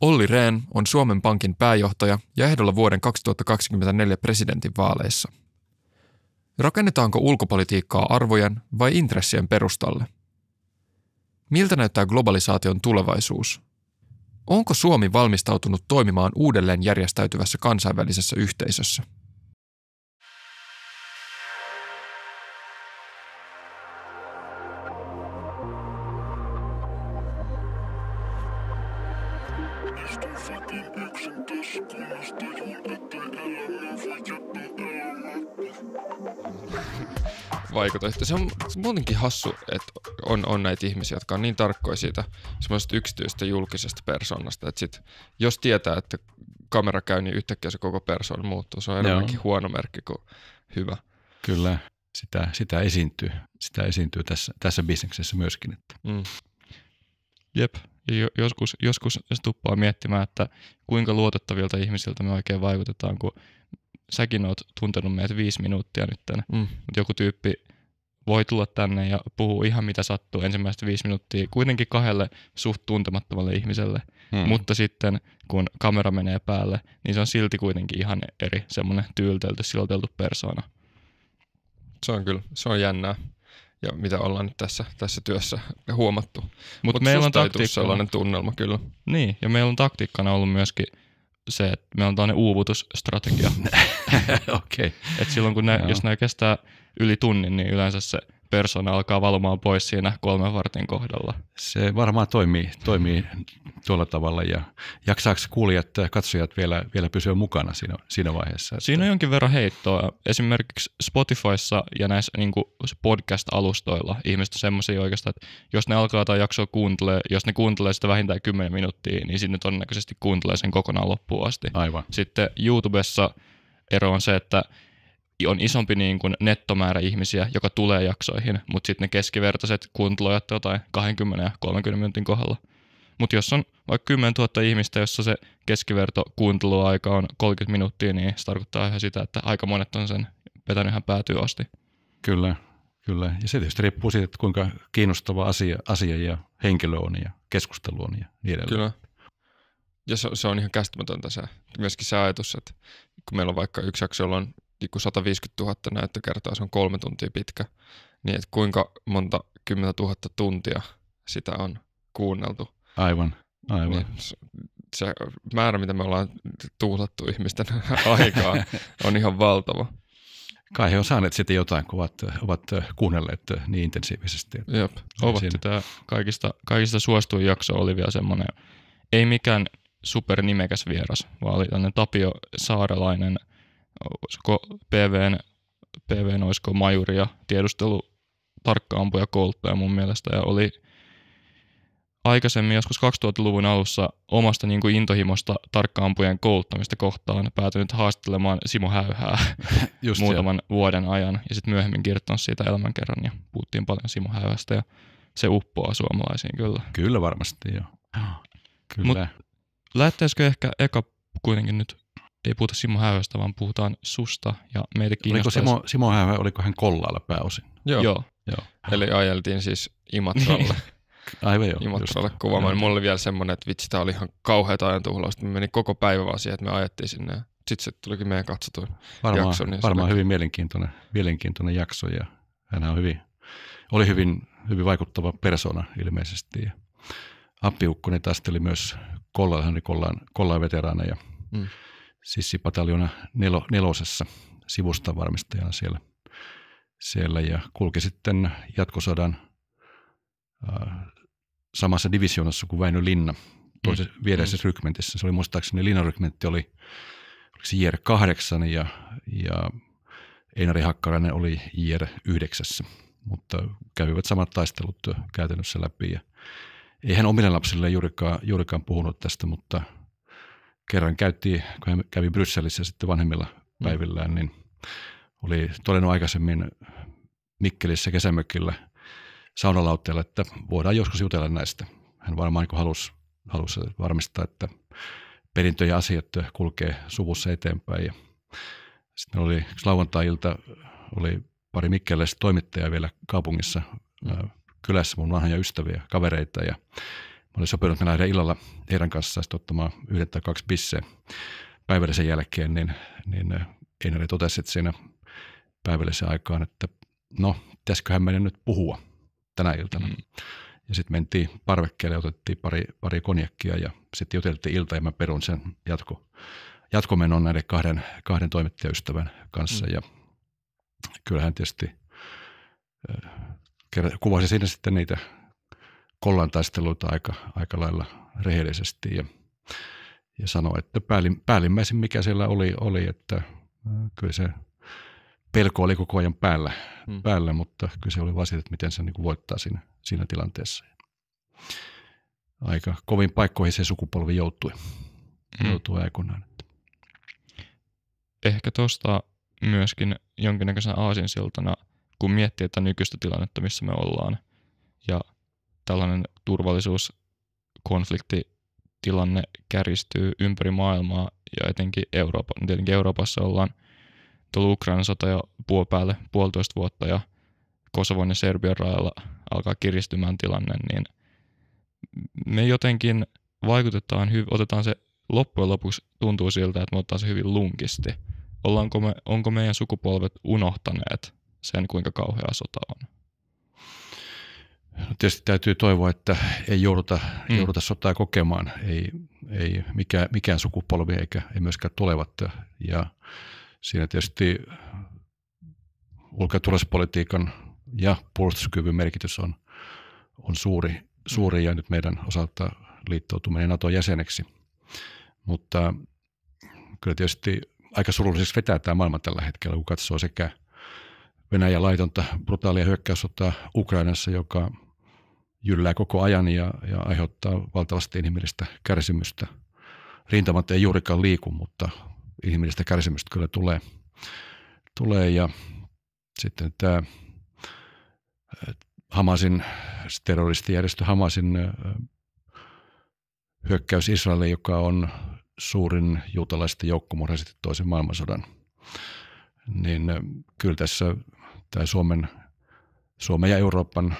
Olli Rehn on Suomen Pankin pääjohtaja ja ehdolla vuoden 2024 presidentinvaaleissa. Rakennetaanko ulkopolitiikkaa arvojen vai intressien perustalle? Miltä näyttää globalisaation tulevaisuus? Onko Suomi valmistautunut toimimaan uudelleen järjestäytyvässä kansainvälisessä yhteisössä? vaikuta. Että se on muutenkin hassu, että on, on näitä ihmisiä, jotka on niin tarkkoja siitä semmoisesta yksityistä julkisesta persoonasta, että sit, jos tietää, että kamera käy, niin yhtäkkiä se koko persoon muuttuu. Se on enemmänkin huono merkki kuin hyvä. Kyllä, sitä, sitä esiintyy. Sitä esiintyy tässä, tässä bisneksessä myöskin. Että. Mm. Jep, joskus, joskus tuppaa miettimään, että kuinka luotettavilta ihmisiltä me oikein vaikutetaan, kun säkin oot tuntenut meidät viisi minuuttia nyt, mm. mutta joku tyyppi voi tulla tänne ja puhua ihan mitä sattuu ensimmäistä viisi minuuttia kuitenkin kahdelle suht tuntemattomalle ihmiselle. Hmm. Mutta sitten kun kamera menee päälle, niin se on silti kuitenkin ihan eri semmoinen tyyltelty, siloteltu persoona. Se on kyllä, se on jännää ja mitä ollaan nyt tässä, tässä työssä huomattu. Mutta Mut meillä on taktiikka. sellainen tunnelma kyllä. Niin, ja meillä on taktiikkana ollut myöskin se, että meillä on tämmöinen uuvutusstrategia. Okei. okay. silloin kun nä, jos nämä kestää yli tunnin, niin yleensä se persona alkaa valumaan pois siinä kolmen vartin kohdalla. Se varmaan toimii, toimii tuolla tavalla ja jaksaako kuulijat ja katsojat vielä, vielä pysyä mukana siinä, siinä vaiheessa? Että... Siinä on jonkin verran heittoa. Esimerkiksi Spotifyssa ja näissä niin podcast-alustoilla ihmiset on semmoisia oikeastaan, että jos ne alkaa tai jaksoa kuuntelee, jos ne kuuntelee sitä vähintään 10 minuuttia, niin sinne todennäköisesti kuuntelee sen kokonaan loppuun asti. Aivan. Sitten YouTubessa ero on se, että on isompi niin kuin nettomäärä ihmisiä, joka tulee jaksoihin, mutta sitten ne keskivertaiset kuuntelujat jotain 20 ja 30 minuutin kohdalla. Mutta jos on vaikka 10 000 ihmistä, jossa se keskiverto kuunteluaika on 30 minuuttia, niin se tarkoittaa ihan sitä, että aika monet on sen vetänyt ihan päätyy asti. Kyllä, kyllä. Ja se tietysti riippuu siitä, että kuinka kiinnostava asia, asia ja henkilö on ja keskustelu on ja niin edelleen. Kyllä. Ja se, se on ihan käsittämätöntä se, myöskin se ajatus, että kun meillä on vaikka yksi jakso, jolla on niin 150 000 näyttökertaa, se on kolme tuntia pitkä, niin että kuinka monta 10 tuhatta tuntia sitä on kuunneltu. Aivan, aivan. Niin se määrä, mitä me ollaan tuulattu ihmisten aikaa, on ihan valtava. Kai he on saaneet sitten jotain, kun ovat, ovat kuunnelleet niin intensiivisesti. Jep, ovat siinä. sitä kaikista, kaikista suosituin jakso oli vielä semmoinen, ei mikään supernimekäs vieras, vaan oli tämmöinen Tapio Saarelainen – olisiko PVn, PVn olisiko Majuri ja tiedustelu tarkkaampuja kouluttaja mun mielestä ja oli aikaisemmin joskus 2000-luvun alussa omasta niin kuin intohimosta tarkkaampujen kouluttamista kohtaan päätynyt haastattelemaan Simo Häyhää Just muutaman jo. vuoden ajan ja sitten myöhemmin kirjoittanut siitä elämänkerran ja puhuttiin paljon Simo Häyhästä ja se uppoaa suomalaisiin kyllä. Kyllä varmasti joo. Kyllä. Mut lähteisikö ehkä eka kuitenkin nyt ei puhuta Simo Häyhästä, vaan puhutaan susta ja meitä kiinnostaa. Oliko Simo, Simo Häyhä, oliko hän kollaalla pääosin? Joo. Joo. Joo. Eli ajeltiin siis Imatralle. Aivan joo. Imatralle kuvaamaan. Mulla oli vielä semmoinen, että vitsi, tämä oli ihan ajan tuhlausta. Me meni koko päivä vaan siihen, että me ajettiin sinne. Sitten se tulikin meidän katsotuin varmaan, jakso. Niin varmaan hyvin mielenkiintoinen, mielenkiintoinen jakso ja hän on hyvin, oli hyvin, hyvin vaikuttava persona ilmeisesti. Ja Appiukkonen oli myös Kollaan, hän oli Kollaan, Kollan veteraana ja mm sissipataljona nelo, nelosessa sivustavarmistajana siellä, siellä ja kulki sitten jatkosodan äh, samassa divisioonassa kuin Väinö Linna toisessa mm. viereisessä mm. rykmentissä. Se oli muistaakseni Linnan rykmentti oli oliko se JR8 ja, ja Einari Hakkarainen oli JR9, mutta kävivät samat taistelut käytännössä läpi ja ei hän omille lapsille juurikaan, juurikaan puhunut tästä, mutta – kerran käytti, kun hän kävi Brysselissä sitten vanhemmilla mm. päivillään, niin oli todennut aikaisemmin Mikkelissä kesämökillä saunalautteella, että voidaan joskus jutella näistä. Hän varmaan niin halusi, halusi varmistaa, että perintö ja asiat kulkee suvussa eteenpäin. Ja sitten oli lauantai-ilta, oli pari mikkeleistä toimittajaa vielä kaupungissa mm. kylässä mun vanhoja ystäviä, kavereita ja olin sopinut, että me lähden illalla heidän kanssa ottamaan yhden tai kaksi bisseä päivällisen jälkeen, niin, niin äh, Einari totesi että siinä päivällisen aikaan, että no, pitäisiköhän meidän nyt puhua tänä iltana. Mm. Ja sitten mentiin parvekkeelle, otettiin pari, pari konjakkia ja sitten juteltiin ilta ja mä perun sen jatko, jatkomenon näiden kahden, kahden toimittajaystävän kanssa. Mm. Ja kyllähän tietysti äh, kuvasi siinä sitten niitä kollan taisteluita aika, aika lailla rehellisesti ja, ja sanoi, että päällim, päällimmäisen mikä siellä oli, oli, että äh, kyllä se pelko oli koko ajan päällä, hmm. päällä mutta kyllä se oli vain siitä, että miten se niin voittaa siinä, siinä tilanteessa. Aika kovin paikkoihin se sukupolvi joutui, hmm. joutui aikoinaan. Ehkä tuosta myöskin jonkinnäköisenä aasinsiltana, kun miettii tätä nykyistä tilannetta, missä me ollaan, ja tällainen turvallisuuskonfliktitilanne kärjistyy ympäri maailmaa ja etenkin Eurooppa. Tietenkin Euroopassa ollaan tullut Ukrainan sota jo puol päälle puolitoista vuotta ja Kosovon ja Serbian rajalla alkaa kiristymään tilanne, niin me jotenkin vaikutetaan, hy- otetaan se loppujen lopuksi tuntuu siltä, että me otetaan se hyvin lunkisti. Ollaanko me, onko meidän sukupolvet unohtaneet sen, kuinka kauhea sota on? Tietysti täytyy toivoa, että ei jouduta, mm. jouduta sotaa kokemaan, ei, ei mikään, mikään sukupolvi eikä ei myöskään tulevat. Ja siinä tietysti ulko- ja ja puolustuskyvyn merkitys on, on suuri, suuri ja nyt meidän osalta liittoutuminen NATO-jäseneksi. Mutta kyllä tietysti aika surulliseksi vetää tämä maailma tällä hetkellä, kun katsoo sekä Venäjän laitonta brutaalia hyökkäyssotaa Ukrainassa, joka jyllää koko ajan ja, ja aiheuttaa valtavasti inhimillistä kärsimystä. Rintamat ei juurikaan liiku, mutta inhimillistä kärsimystä kyllä tulee. tulee ja sitten tämä äh, Hamasin, terroristijärjestö Hamasin äh, hyökkäys Israeliin, joka on suurin juutalaisten joukkomurha sitten toisen maailmansodan. Niin äh, kyllä tässä tämä Suomen, Suomen ja Euroopan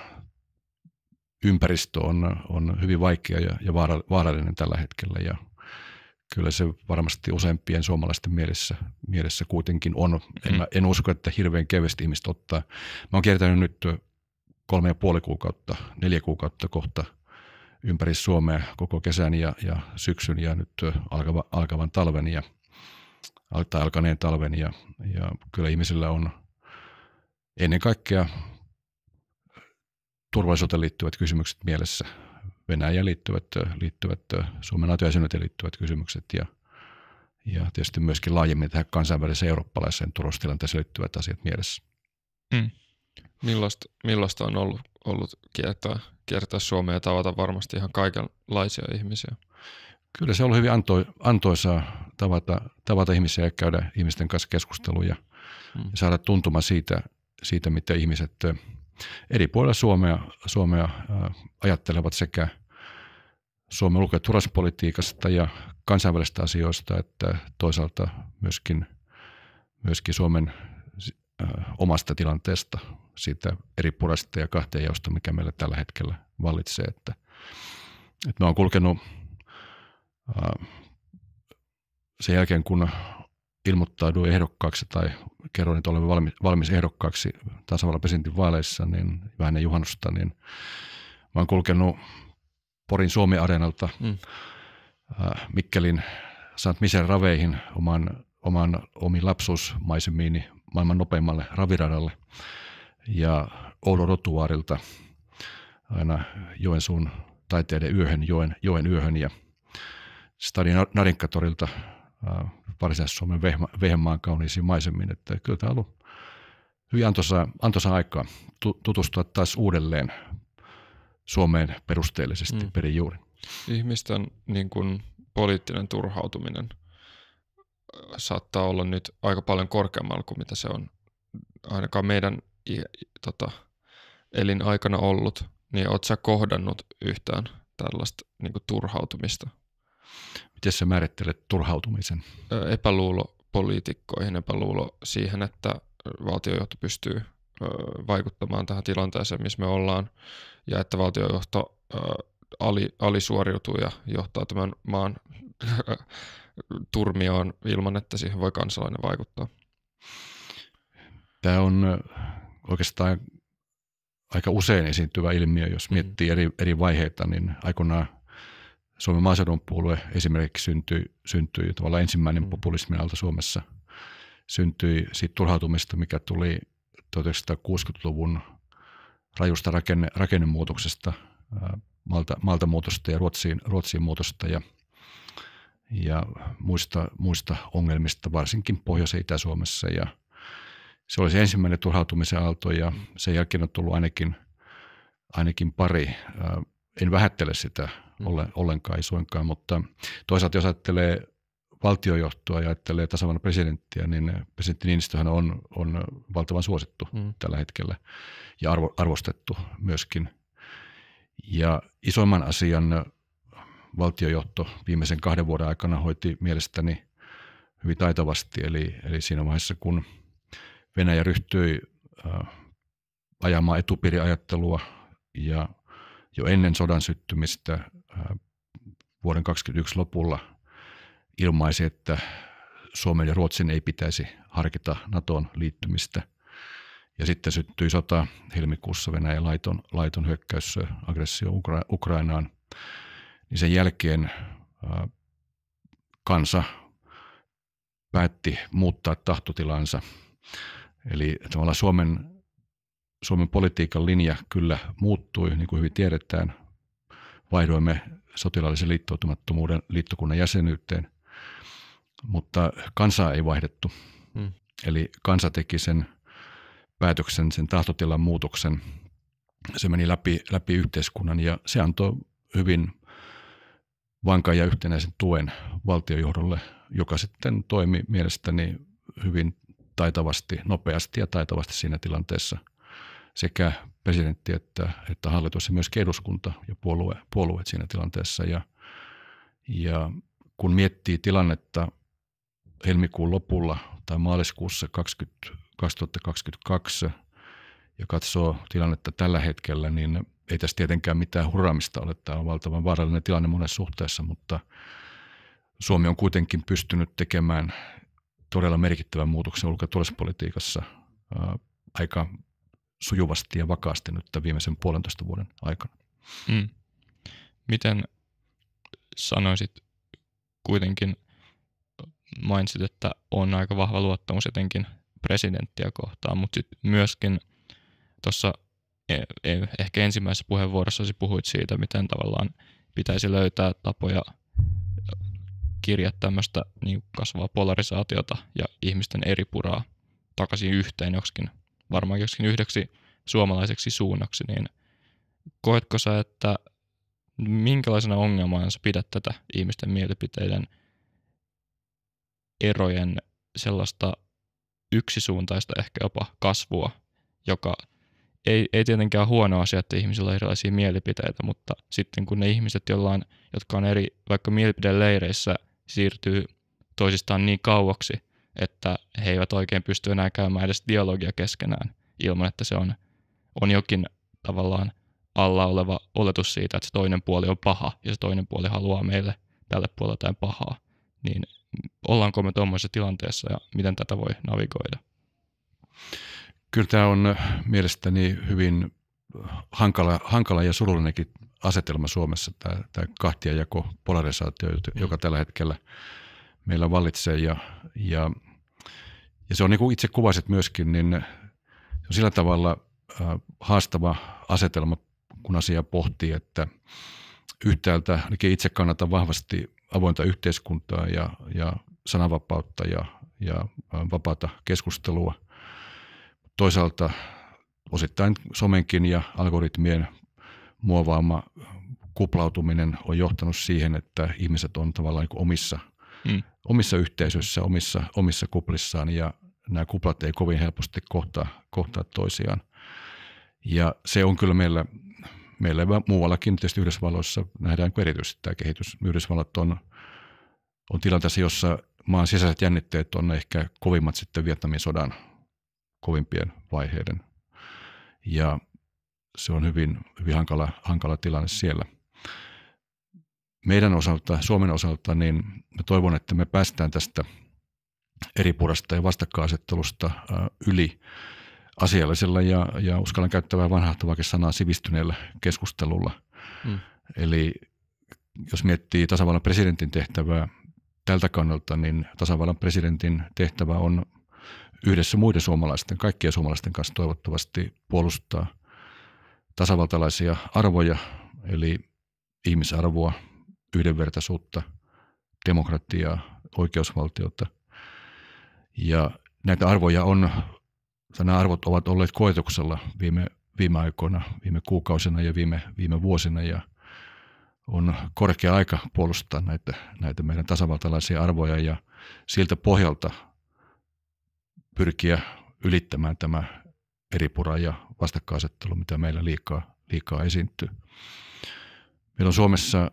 ympäristö on, on hyvin vaikea ja, ja vaarallinen tällä hetkellä ja kyllä se varmasti useampien suomalaisten mielessä, mielessä kuitenkin on. En, mm. en usko, että hirveän kevyesti ihmistä ottaa. Mä oon kiertänyt nyt kolme ja puoli kuukautta, neljä kuukautta kohta ympäri Suomea koko kesän ja, ja syksyn ja nyt alkava, alkavan talven ja tai alkaneen talven ja, ja kyllä ihmisillä on ennen kaikkea turvallisuuteen liittyvät kysymykset mielessä, Venäjään liittyvät, liittyvät Suomen nato liittyvät kysymykset ja, ja tietysti myöskin laajemmin tähän kansainväliseen eurooppalaiseen turvallisuustilanteeseen liittyvät asiat mielessä. Mm. Millaista, millaista on ollut, ollut kiertää, kiertää Suomea ja tavata varmasti ihan kaikenlaisia ihmisiä? Kyllä se on ollut hyvin anto, antoisaa tavata, tavata ihmisiä ja käydä ihmisten kanssa keskusteluja mm. ja saada tuntuma siitä, siitä, miten ihmiset eri puolilla Suomea, Suomea äh, ajattelevat sekä Suomen ulko- ja ja kansainvälisistä asioista, että toisaalta myöskin, myöskin Suomen äh, omasta tilanteesta, siitä eri puolesta ja kahteen jaosta, mikä meillä tällä hetkellä vallitsee. Että, että mä oon kulkenut äh, sen jälkeen, kun ilmoittauduin ehdokkaaksi tai kerroin, että olen valmis, valmis ehdokkaaksi tasavallan presidentin vaaleissa, niin vähän juhannusta, niin mä oon kulkenut Porin Suomi Areenalta mm. Mikkelin Saat Misen raveihin oman, oman omiin lapsuusmaisemiini maailman nopeimmalle raviradalle ja Oulun rotuaarilta aina Joensuun taiteiden yöhön, joen, joen yöhön ja Stadin Narinkatorilta Äh, Varsinais-Suomen Vehmaan kauniisiin maisemiin. Että kyllä tämä on ollut hyvin antoisaa, antoisaa aikaa tutustua taas uudelleen Suomeen perusteellisesti mm. perin juuri. Ihmisten niin kuin, poliittinen turhautuminen äh, saattaa olla nyt aika paljon korkeammalla kuin mitä se on ainakaan meidän tota, elinaikana ollut. Niin oletko sä kohdannut yhtään tällaista niin kuin, turhautumista? Miten sä määrittelet turhautumisen? Epäluulo poliitikkoihin, epäluulo siihen, että valtiojohto pystyy vaikuttamaan tähän tilanteeseen, missä me ollaan, ja että valtiojohto ali, alisuoriutuu ja johtaa tämän maan turmioon ilman, että siihen voi kansalainen vaikuttaa. Tämä on oikeastaan aika usein esiintyvä ilmiö, jos mm-hmm. miettii eri, eri vaiheita, niin aikoinaan Suomen maaseudun puolue esimerkiksi syntyi, syntyi tavallaan ensimmäinen mm. populismin alta Suomessa, syntyi siitä turhautumista, mikä tuli 1960-luvun rajusta rakenne, rakennemuutoksesta, malta, malta muutosta ja Ruotsiin, Ruotsiin muutosta ja, ja muista, muista ongelmista, varsinkin Pohjois- ja Itä-Suomessa. Ja se oli se ensimmäinen turhautumisen aalto ja sen jälkeen on tullut ainakin, ainakin pari. En vähättele sitä mm. ollenkaan, ei suinkaan, mutta toisaalta jos ajattelee valtiojohtoa ja ajattelee tasavallan presidenttiä, niin presidentti Niinistöhän on, on valtavan suosittu mm. tällä hetkellä ja arvo, arvostettu myöskin. Ja isoimman asian valtiojohto viimeisen kahden vuoden aikana hoiti mielestäni hyvin taitavasti, eli, eli siinä vaiheessa kun Venäjä ryhtyi äh, ajamaan etupiiriajattelua ja jo ennen sodan syttymistä vuoden 2021 lopulla ilmaisi, että Suomen ja Ruotsin ei pitäisi harkita NATOon liittymistä. Ja sitten syttyi sota helmikuussa Venäjän laiton, laiton hyökkäys, aggressio Ukra- Ukrainaan. Niin sen jälkeen kansa päätti muuttaa tahtotilansa. Eli tavallaan Suomen, Suomen politiikan linja kyllä muuttui, niin kuin hyvin tiedetään, vaihdoimme sotilaallisen liittoutumattomuuden liittokunnan jäsenyyteen, mutta kansaa ei vaihdettu. Hmm. Eli kansa teki sen päätöksen, sen tahtotilan muutoksen. Se meni läpi, läpi yhteiskunnan ja se antoi hyvin vankan ja yhtenäisen tuen valtiojohdolle, joka sitten toimi mielestäni hyvin taitavasti, nopeasti ja taitavasti siinä tilanteessa sekä presidentti että, että hallitus ja myös eduskunta ja puolue, puolueet siinä tilanteessa. Ja, ja kun miettii tilannetta helmikuun lopulla tai maaliskuussa 20, 2022 ja katsoo tilannetta tällä hetkellä, niin ei tässä tietenkään mitään hurraamista ole. Tämä on valtavan vaarallinen tilanne monessa suhteessa, mutta Suomi on kuitenkin pystynyt tekemään todella merkittävän muutoksen ulko- ja aika sujuvasti ja vakaasti nyt tämän viimeisen puolentoista vuoden aikana. Mm. Miten sanoisit kuitenkin, mainitsit, että on aika vahva luottamus etenkin presidenttiä kohtaan, mutta sitten myöskin tuossa e, e, ehkä ensimmäisessä puheenvuorossa puhuit siitä, miten tavallaan pitäisi löytää tapoja kirjaa tämmöistä niin kasvaa polarisaatiota ja ihmisten eripuraa takaisin yhteen joksikin varmaan joskin yhdeksi suomalaiseksi suunnaksi, niin koetko sä, että minkälaisena ongelmana sä pidät tätä ihmisten mielipiteiden erojen sellaista yksisuuntaista ehkä jopa kasvua, joka ei, ei tietenkään huono asia, että ihmisillä on erilaisia mielipiteitä, mutta sitten kun ne ihmiset, jollain, jotka on eri vaikka mielipideleireissä, siirtyy toisistaan niin kauaksi, että he eivät oikein pysty enää käymään edes dialogia keskenään ilman, että se on, on jokin tavallaan alla oleva oletus siitä, että se toinen puoli on paha ja se toinen puoli haluaa meille tälle puolelle jotain pahaa. Niin ollaanko me tuommoisessa tilanteessa ja miten tätä voi navigoida? Kyllä tämä on mielestäni hyvin hankala, hankala ja surullinenkin asetelma Suomessa, tämä, tämä kahtiajako, polarisaatio, joka tällä hetkellä – meillä vallitsee. Ja, ja, ja se on niin kuin itse kuvasit myöskin, niin se on sillä tavalla haastava asetelma, kun asiaa pohtii, että yhtäältä ainakin itse kannatan vahvasti avointa yhteiskuntaa ja, ja sananvapautta ja, ja vapaata keskustelua. Toisaalta osittain somenkin ja algoritmien muovaama kuplautuminen on johtanut siihen, että ihmiset on tavallaan niin omissa – mm. omissa yhteisöissä, omissa, omissa kuplissaan ja nämä kuplat ei kovin helposti kohtaa, kohtaa toisiaan. Ja se on kyllä meillä, meillä muuallakin tietysti Yhdysvalloissa nähdään erityisesti tämä kehitys. Yhdysvallat on, on tilanteessa, jossa maan sisäiset jännitteet on ehkä kovimmat sitten Vietnamin sodan kovimpien vaiheiden. Ja se on hyvin, hyvin hankala, hankala tilanne siellä – meidän osalta, Suomen osalta, niin mä toivon, että me päästään tästä purasta ja vastakkainasettelusta äh, yli asiallisella ja, ja uskallan käyttää vanhahtavaakin sanaa sivistyneellä keskustelulla. Mm. Eli jos miettii tasavallan presidentin tehtävää tältä kannalta, niin tasavallan presidentin tehtävä on yhdessä muiden suomalaisten, kaikkien suomalaisten kanssa toivottavasti puolustaa tasavaltalaisia arvoja, eli ihmisarvoa, yhdenvertaisuutta, demokratiaa, oikeusvaltiota. Ja näitä arvoja on, nämä arvot ovat olleet koetuksella viime, viime aikoina, viime kuukausina ja viime, viime vuosina ja on korkea aika puolustaa näitä, näitä meidän tasavaltalaisia arvoja ja siltä pohjalta pyrkiä ylittämään tämä eripura ja vastakkaisettelu, mitä meillä liikaa, liikaa esiintyy. Meillä on Suomessa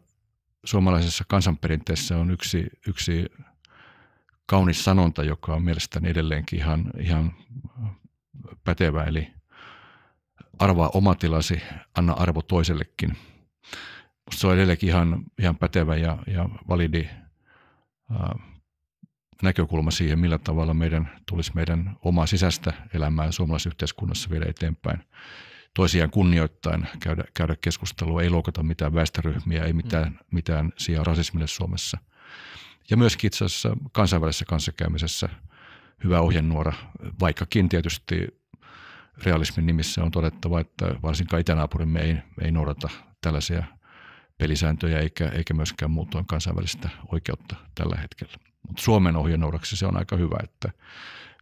suomalaisessa kansanperinteessä on yksi, yksi kaunis sanonta, joka on mielestäni edelleenkin ihan, ihan pätevä, eli arvaa oma tilasi, anna arvo toisellekin. Musta se on edelleenkin ihan, ihan pätevä ja, ja validi ää, näkökulma siihen, millä tavalla meidän tulisi meidän omaa sisäistä elämää suomalaisessa yhteiskunnassa viedä eteenpäin toisiaan kunnioittain käydä, käydä keskustelua, ei loukata mitään väestöryhmiä, ei mitään, mm. mitään sijaa rasismille Suomessa. Ja myös itse asiassa kansainvälisessä kanssakäymisessä hyvä ohjenuora, vaikkakin tietysti realismin nimissä on todettava, että varsinkaan itänaapurimme ei, ei noudata tällaisia pelisääntöjä eikä, eikä myöskään muutoin kansainvälistä oikeutta tällä hetkellä. Mutta Suomen ohjenuoraksi se on aika hyvä, että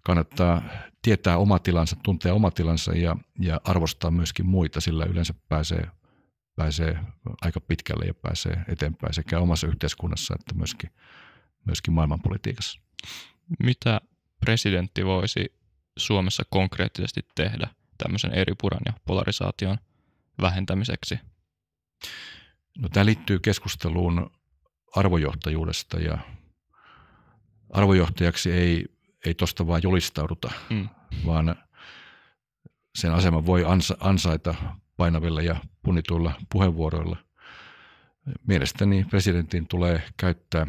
kannattaa tietää oma tilansa, tuntea oma tilansa ja, ja arvostaa myöskin muita, sillä yleensä pääsee, pääsee aika pitkälle ja pääsee eteenpäin sekä omassa yhteiskunnassa että myöskin, myöskin maailmanpolitiikassa. Mitä presidentti voisi Suomessa konkreettisesti tehdä tämmöisen puran ja polarisaation vähentämiseksi? No, tämä liittyy keskusteluun arvojohtajuudesta ja arvojohtajaksi ei ei tuosta vaan julistauduta, mm. vaan sen asema voi ansaita painavilla ja punituilla puheenvuoroilla. Mielestäni presidentin tulee käyttää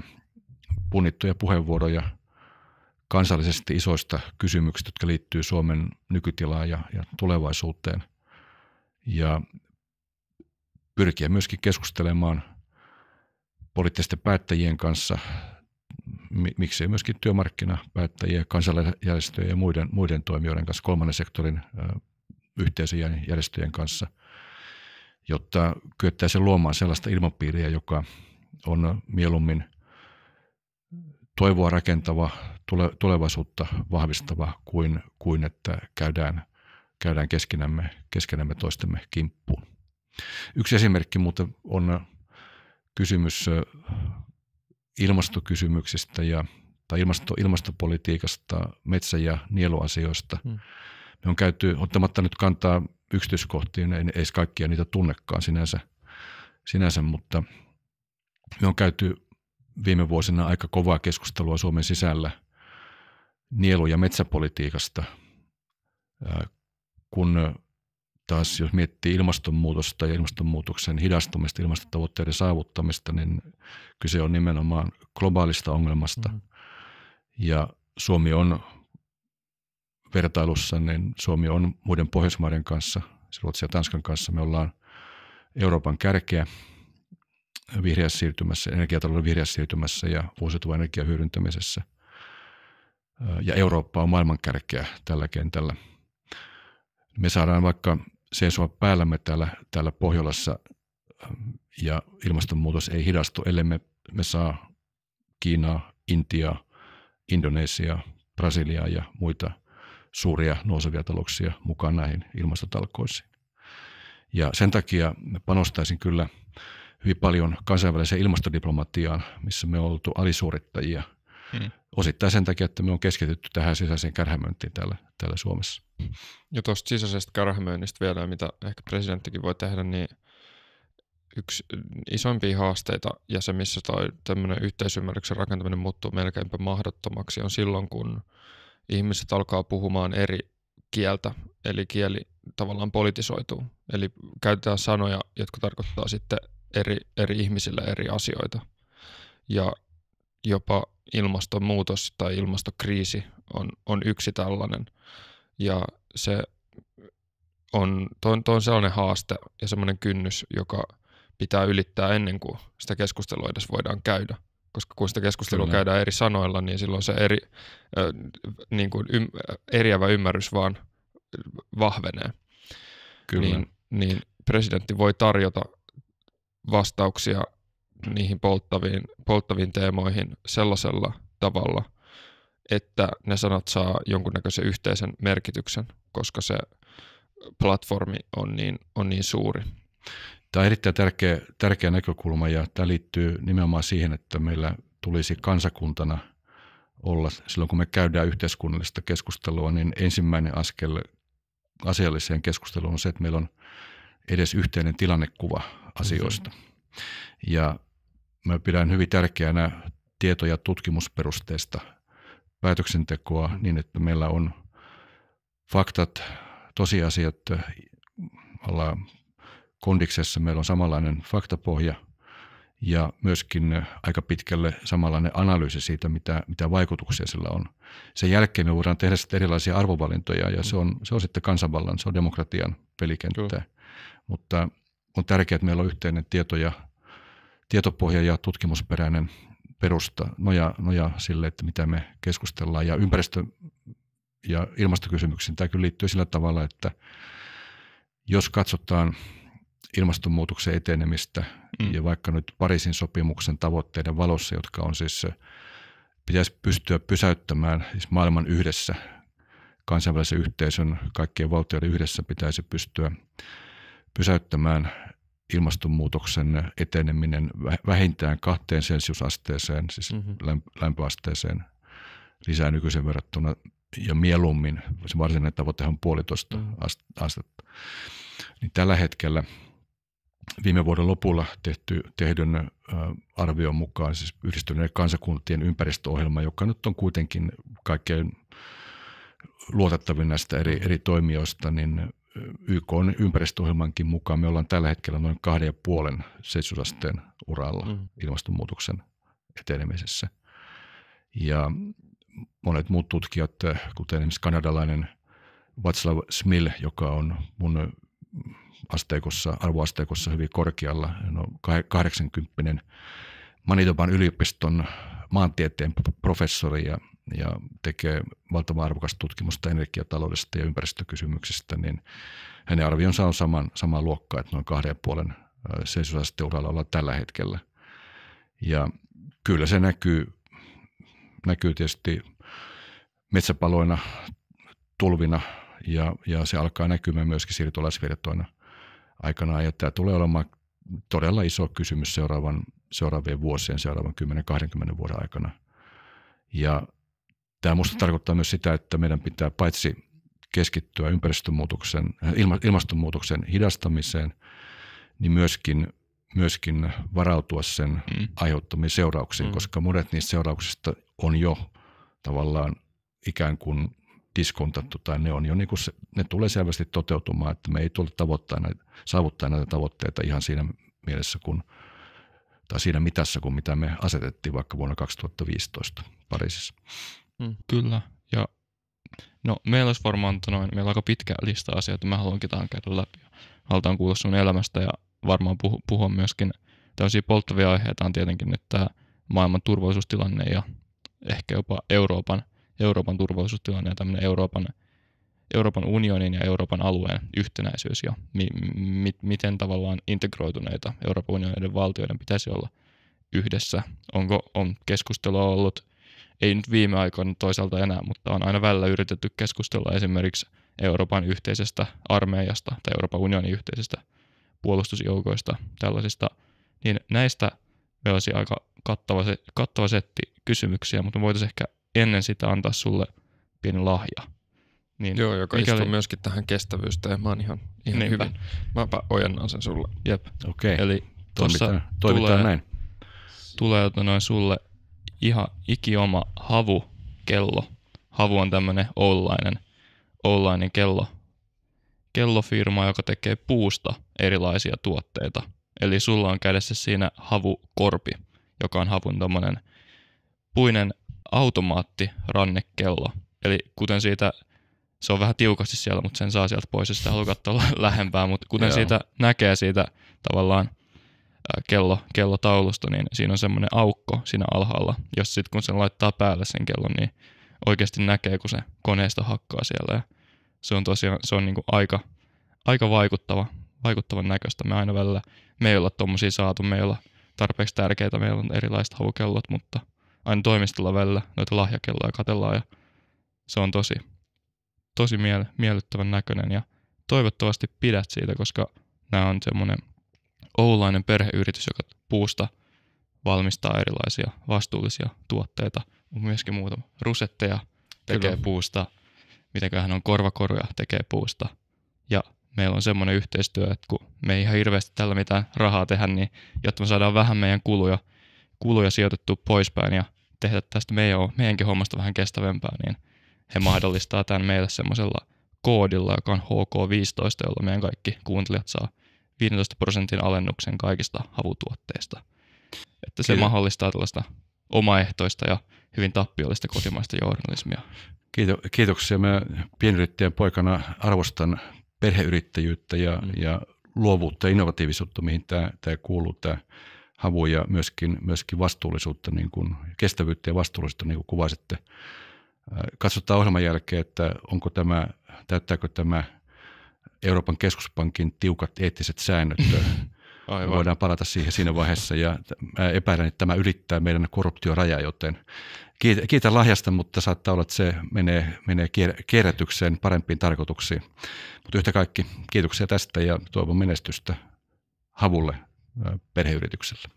punittuja puheenvuoroja kansallisesti isoista kysymyksistä, jotka liittyy Suomen nykytilaan ja, ja tulevaisuuteen. Ja pyrkiä myöskin keskustelemaan poliittisten päättäjien kanssa miksei myöskin työmarkkinapäättäjiä, kansalaisjärjestöjen ja muiden, muiden toimijoiden kanssa, kolmannen sektorin yhteisöjen järjestöjen kanssa, jotta kyettäisiin luomaan sellaista ilmapiiriä, joka on mieluummin toivoa rakentava, tule, tulevaisuutta vahvistava kuin, kuin että käydään, käydään keskenämme, keskenämme toistemme kimppuun. Yksi esimerkki muuten on kysymys ilmastokysymyksistä ja, tai ilmasto, ilmastopolitiikasta, metsä- ja nieluasioista. Mm. Me on käyty, ottamatta nyt kantaa yksityiskohtiin, ei edes kaikkia niitä tunnekaan sinänsä, sinänsä mutta me on käyty viime vuosina aika kovaa keskustelua Suomen sisällä nielu- ja metsäpolitiikasta, kun taas jos miettii ilmastonmuutosta ja ilmastonmuutoksen hidastumista, ilmastotavoitteiden saavuttamista, niin kyse on nimenomaan globaalista ongelmasta. Mm. Ja Suomi on vertailussa, niin Suomi on muiden Pohjoismaiden kanssa, siis Ruotsin ja Tanskan kanssa, me ollaan Euroopan kärkeä vihreässä siirtymässä, energiatalouden vihreässä siirtymässä ja uusiutuvan energian hyödyntämisessä. Ja Eurooppa on maailman kärkeä tällä kentällä. Me saadaan vaikka seisoa päällämme täällä, täällä Pohjolassa ähm, ja ilmastonmuutos ei hidastu, ellei me, me saa Kiinaa, Intiaa, Indonesiaa, Brasiliaa ja muita suuria nousevia talouksia mukaan näihin ilmastotalkoisiin. Ja sen takia panostaisin kyllä hyvin paljon kansainväliseen ilmastodiplomatiaan, missä me oltu alisuorittajia Mm. Osittain sen takia, että me on keskitytty tähän sisäiseen kärhämöintiin täällä, täällä Suomessa. Ja tuosta sisäisestä kärhämöinnistä vielä, mitä ehkä presidenttikin voi tehdä, niin yksi isoimpia haasteita ja se, missä toi tämmöinen yhteisymmärryksen rakentaminen muuttuu melkeinpä mahdottomaksi, on silloin, kun ihmiset alkaa puhumaan eri kieltä, eli kieli tavallaan politisoituu. Eli käytetään sanoja, jotka tarkoittaa sitten eri, eri ihmisille eri asioita. Ja jopa ilmastonmuutos tai ilmastokriisi on, on yksi tällainen. Ja se on, toi, toi on sellainen haaste ja sellainen kynnys, joka pitää ylittää ennen kuin sitä keskustelua edes voidaan käydä. Koska kun sitä keskustelua Kyllä. käydään eri sanoilla, niin silloin se eri, äh, niin kuin ym, eriävä ymmärrys vaan vahvenee. Kyllä. Niin, niin presidentti voi tarjota vastauksia niihin polttaviin, polttaviin teemoihin sellaisella tavalla, että ne sanat saa jonkunnäköisen yhteisen merkityksen, koska se platformi on niin, on niin suuri. Tämä on erittäin tärkeä, tärkeä näkökulma ja tämä liittyy nimenomaan siihen, että meillä tulisi kansakuntana olla, silloin kun me käydään yhteiskunnallista keskustelua, niin ensimmäinen askel asialliseen keskusteluun on se, että meillä on edes yhteinen tilannekuva asioista. Mm-hmm. Ja Mä pidän hyvin tärkeänä tieto- ja tutkimusperusteista päätöksentekoa mm. niin, että meillä on faktat, tosiasiat, ollaan kondiksessa, meillä on samanlainen faktapohja ja myöskin aika pitkälle samanlainen analyysi siitä, mitä, mitä vaikutuksia sillä on. Sen jälkeen me voidaan tehdä sitten erilaisia arvovalintoja ja se mm. on, se on sitten kansanvallan, se on demokratian Kyllä. Mutta on tärkeää, että meillä on yhteinen tieto- ja tietopohja ja tutkimusperäinen perusta, noja, noja sille, että mitä me keskustellaan. Ja ympäristö- ja ilmastokysymyksiin tämä kyllä liittyy sillä tavalla, että jos katsotaan ilmastonmuutoksen etenemistä mm. ja vaikka nyt Pariisin sopimuksen tavoitteiden valossa, jotka on siis, pitäisi pystyä pysäyttämään siis maailman yhdessä, kansainvälisen yhteisön, kaikkien valtioiden yhdessä pitäisi pystyä pysäyttämään ilmastonmuutoksen eteneminen vähintään kahteen celsiusasteeseen, siis mm-hmm. lämpöasteeseen lisää nykyisen verrattuna ja mieluummin, se varsinainen tavoite on puolitoista mm-hmm. astetta. Niin tällä hetkellä viime vuoden lopulla tehty, tehdyn arvion mukaan, siis yhdistyneiden kansakuntien ympäristöohjelma, joka nyt on kuitenkin kaikkein luotettavin näistä eri, eri toimijoista, niin YK on ympäristöohjelmankin mukaan me ollaan tällä hetkellä noin kahden ja puolen seitsemänasteen uralla mm. ilmastonmuutoksen etenemisessä. Ja monet muut tutkijat, kuten esimerkiksi kanadalainen Václav Smil, joka on mun asteikossa, arvoasteikossa hyvin korkealla, no 80 Manitoban yliopiston maantieteen professori ja ja tekee valtavan arvokasta tutkimusta energiataloudesta ja ympäristökysymyksistä, niin hänen arvionsa on saman, samaa luokkaa, että noin kahden puolen seisosaste uralla ollaan tällä hetkellä. Ja kyllä se näkyy, näkyy tietysti metsäpaloina, tulvina ja, ja se alkaa näkymään myöskin siirtolaisvirtoina aikanaan. Ja tämä tulee olemaan todella iso kysymys seuraavan, seuraavien vuosien, seuraavan 10-20 vuoden aikana. Ja Tämä minusta tarkoittaa myös sitä, että meidän pitää paitsi keskittyä ympäristönmuutoksen, äh, ilma, ilmastonmuutoksen hidastamiseen, niin myöskin, myöskin varautua sen mm. aiheuttamiin seurauksiin, mm. koska monet niistä seurauksista on jo tavallaan ikään kuin diskontattu tai ne on jo niin kuin se, ne tulee selvästi toteutumaan, että me ei tule tavoittaa näitä, saavuttaa näitä tavoitteita ihan siinä mielessä kun, tai siinä mitassa kuin mitä me asetettiin vaikka vuonna 2015 Pariisissa. Mm. Kyllä. Ja no, meillä olisi varmaan tota noin, meillä on aika pitkä lista asioita, mä haluankin tähän käydä läpi. Halutaan kuulla sun elämästä ja varmaan puhu, puhua myöskin tämmöisiä polttavia aiheita on tietenkin nyt tämä maailman turvallisuustilanne ja ehkä jopa Euroopan, Euroopan turvallisuustilanne ja tämmöinen Euroopan, Euroopan unionin ja Euroopan alueen yhtenäisyys ja mi, mi, miten tavallaan integroituneita Euroopan unionin valtioiden pitäisi olla yhdessä. Onko on keskustelua ollut ei nyt viime aikoina toisaalta enää, mutta on aina välillä yritetty keskustella esimerkiksi Euroopan yhteisestä armeijasta tai Euroopan unionin yhteisestä puolustusjoukoista, tällaisista, niin näistä meillä olisi aika kattava, se, kattava setti kysymyksiä, mutta me voitaisiin ehkä ennen sitä antaa sulle pieni lahja. Niin, Joo, joka mikäli... istuu myöskin tähän kestävyysteemaan ihan, ihan niin, hyvin. Mäpä ojennan sen sulle. Jep. Okei, okay. Eli toimitaan, toimitaan tulee, näin. Tulee tota noin sulle ihan ikioma havukello. Havu on tämmöinen online oulainen kello, kellofirma, joka tekee puusta erilaisia tuotteita. Eli sulla on kädessä siinä havukorpi, joka on havun tämmöinen puinen automaatti rannekello. Eli kuten siitä, se on vähän tiukasti siellä, mutta sen saa sieltä pois, jos sitä haluaa katsoa lähempää, mutta kuten Joo. siitä näkee siitä tavallaan – kello, kellotaulusta, niin siinä on semmoinen aukko siinä alhaalla, jos sitten kun sen laittaa päälle sen kellon, niin oikeasti näkee, kun se koneesta hakkaa siellä. Ja se on tosiaan se on niin kuin aika, aika vaikuttava, vaikuttavan näköistä. Me aina välillä, me ei olla tuommoisia saatu, me ei olla tarpeeksi tärkeitä, meillä on erilaiset havukellot, mutta aina toimistolla välillä noita lahjakelloja katellaan ja se on tosi, tosi mie- miellyttävän näköinen ja toivottavasti pidät siitä, koska nämä on semmoinen oulainen perheyritys, joka puusta valmistaa erilaisia vastuullisia tuotteita. On myöskin muutama. Rusetteja tekee Kyllä. puusta, mitäköhän on korvakoruja tekee puusta. Ja meillä on semmoinen yhteistyö, että kun me ei ihan hirveästi tällä mitään rahaa tehdä, niin jotta me saadaan vähän meidän kuluja, kuluja sijoitettua poispäin ja tehdä tästä meidän, meidänkin hommasta vähän kestävämpää, niin he mahdollistaa tämän meille semmoisella koodilla, joka on HK15, jolla meidän kaikki kuuntelijat saa 15 prosentin alennuksen kaikista havutuotteista. Että se mahdollistaa tällaista omaehtoista ja hyvin tappiollista kotimaista journalismia. Kiito, kiitoksia. Mä pienyrittäjän poikana arvostan perheyrittäjyyttä ja, mm. ja luovuutta ja innovatiivisuutta, mihin tämä, tämä kuuluu, tämä havu ja myöskin, myöskin vastuullisuutta, niin kuin, kestävyyttä ja vastuullisuutta, niin kuin kuvasitte. Katsotaan ohjelman jälkeen, että onko tämä, täyttääkö tämä Euroopan keskuspankin tiukat eettiset säännöt. Äh, Aivan. voidaan palata siihen siinä vaiheessa ja mä äh, epäilen, että tämä ylittää meidän korruptioraja, joten kiitän kiitä lahjasta, mutta saattaa olla, että se menee, menee kierrätykseen parempiin tarkoituksiin. Mutta yhtä kaikki kiitoksia tästä ja toivon menestystä havulle äh, perheyritykselle.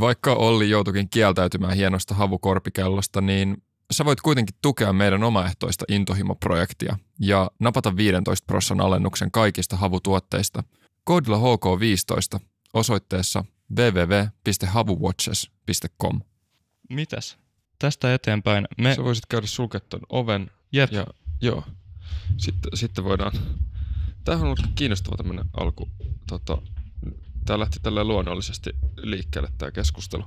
Vaikka Olli joutukin kieltäytymään hienosta havukorpikellosta, niin sä voit kuitenkin tukea meidän omaehtoista intohimoprojektia ja napata 15 prosson alennuksen kaikista havutuotteista koodilla HK15 osoitteessa www.havuwatches.com. Mitäs? Tästä eteenpäin me... Sä voisit käydä sulketton oven. Jep. Ja, joo. Sitten, sitten voidaan... Tämähän on ollut kiinnostava tämmöinen alku. Tota, tää lähti tällä luonnollisesti liikkeelle tämä keskustelu,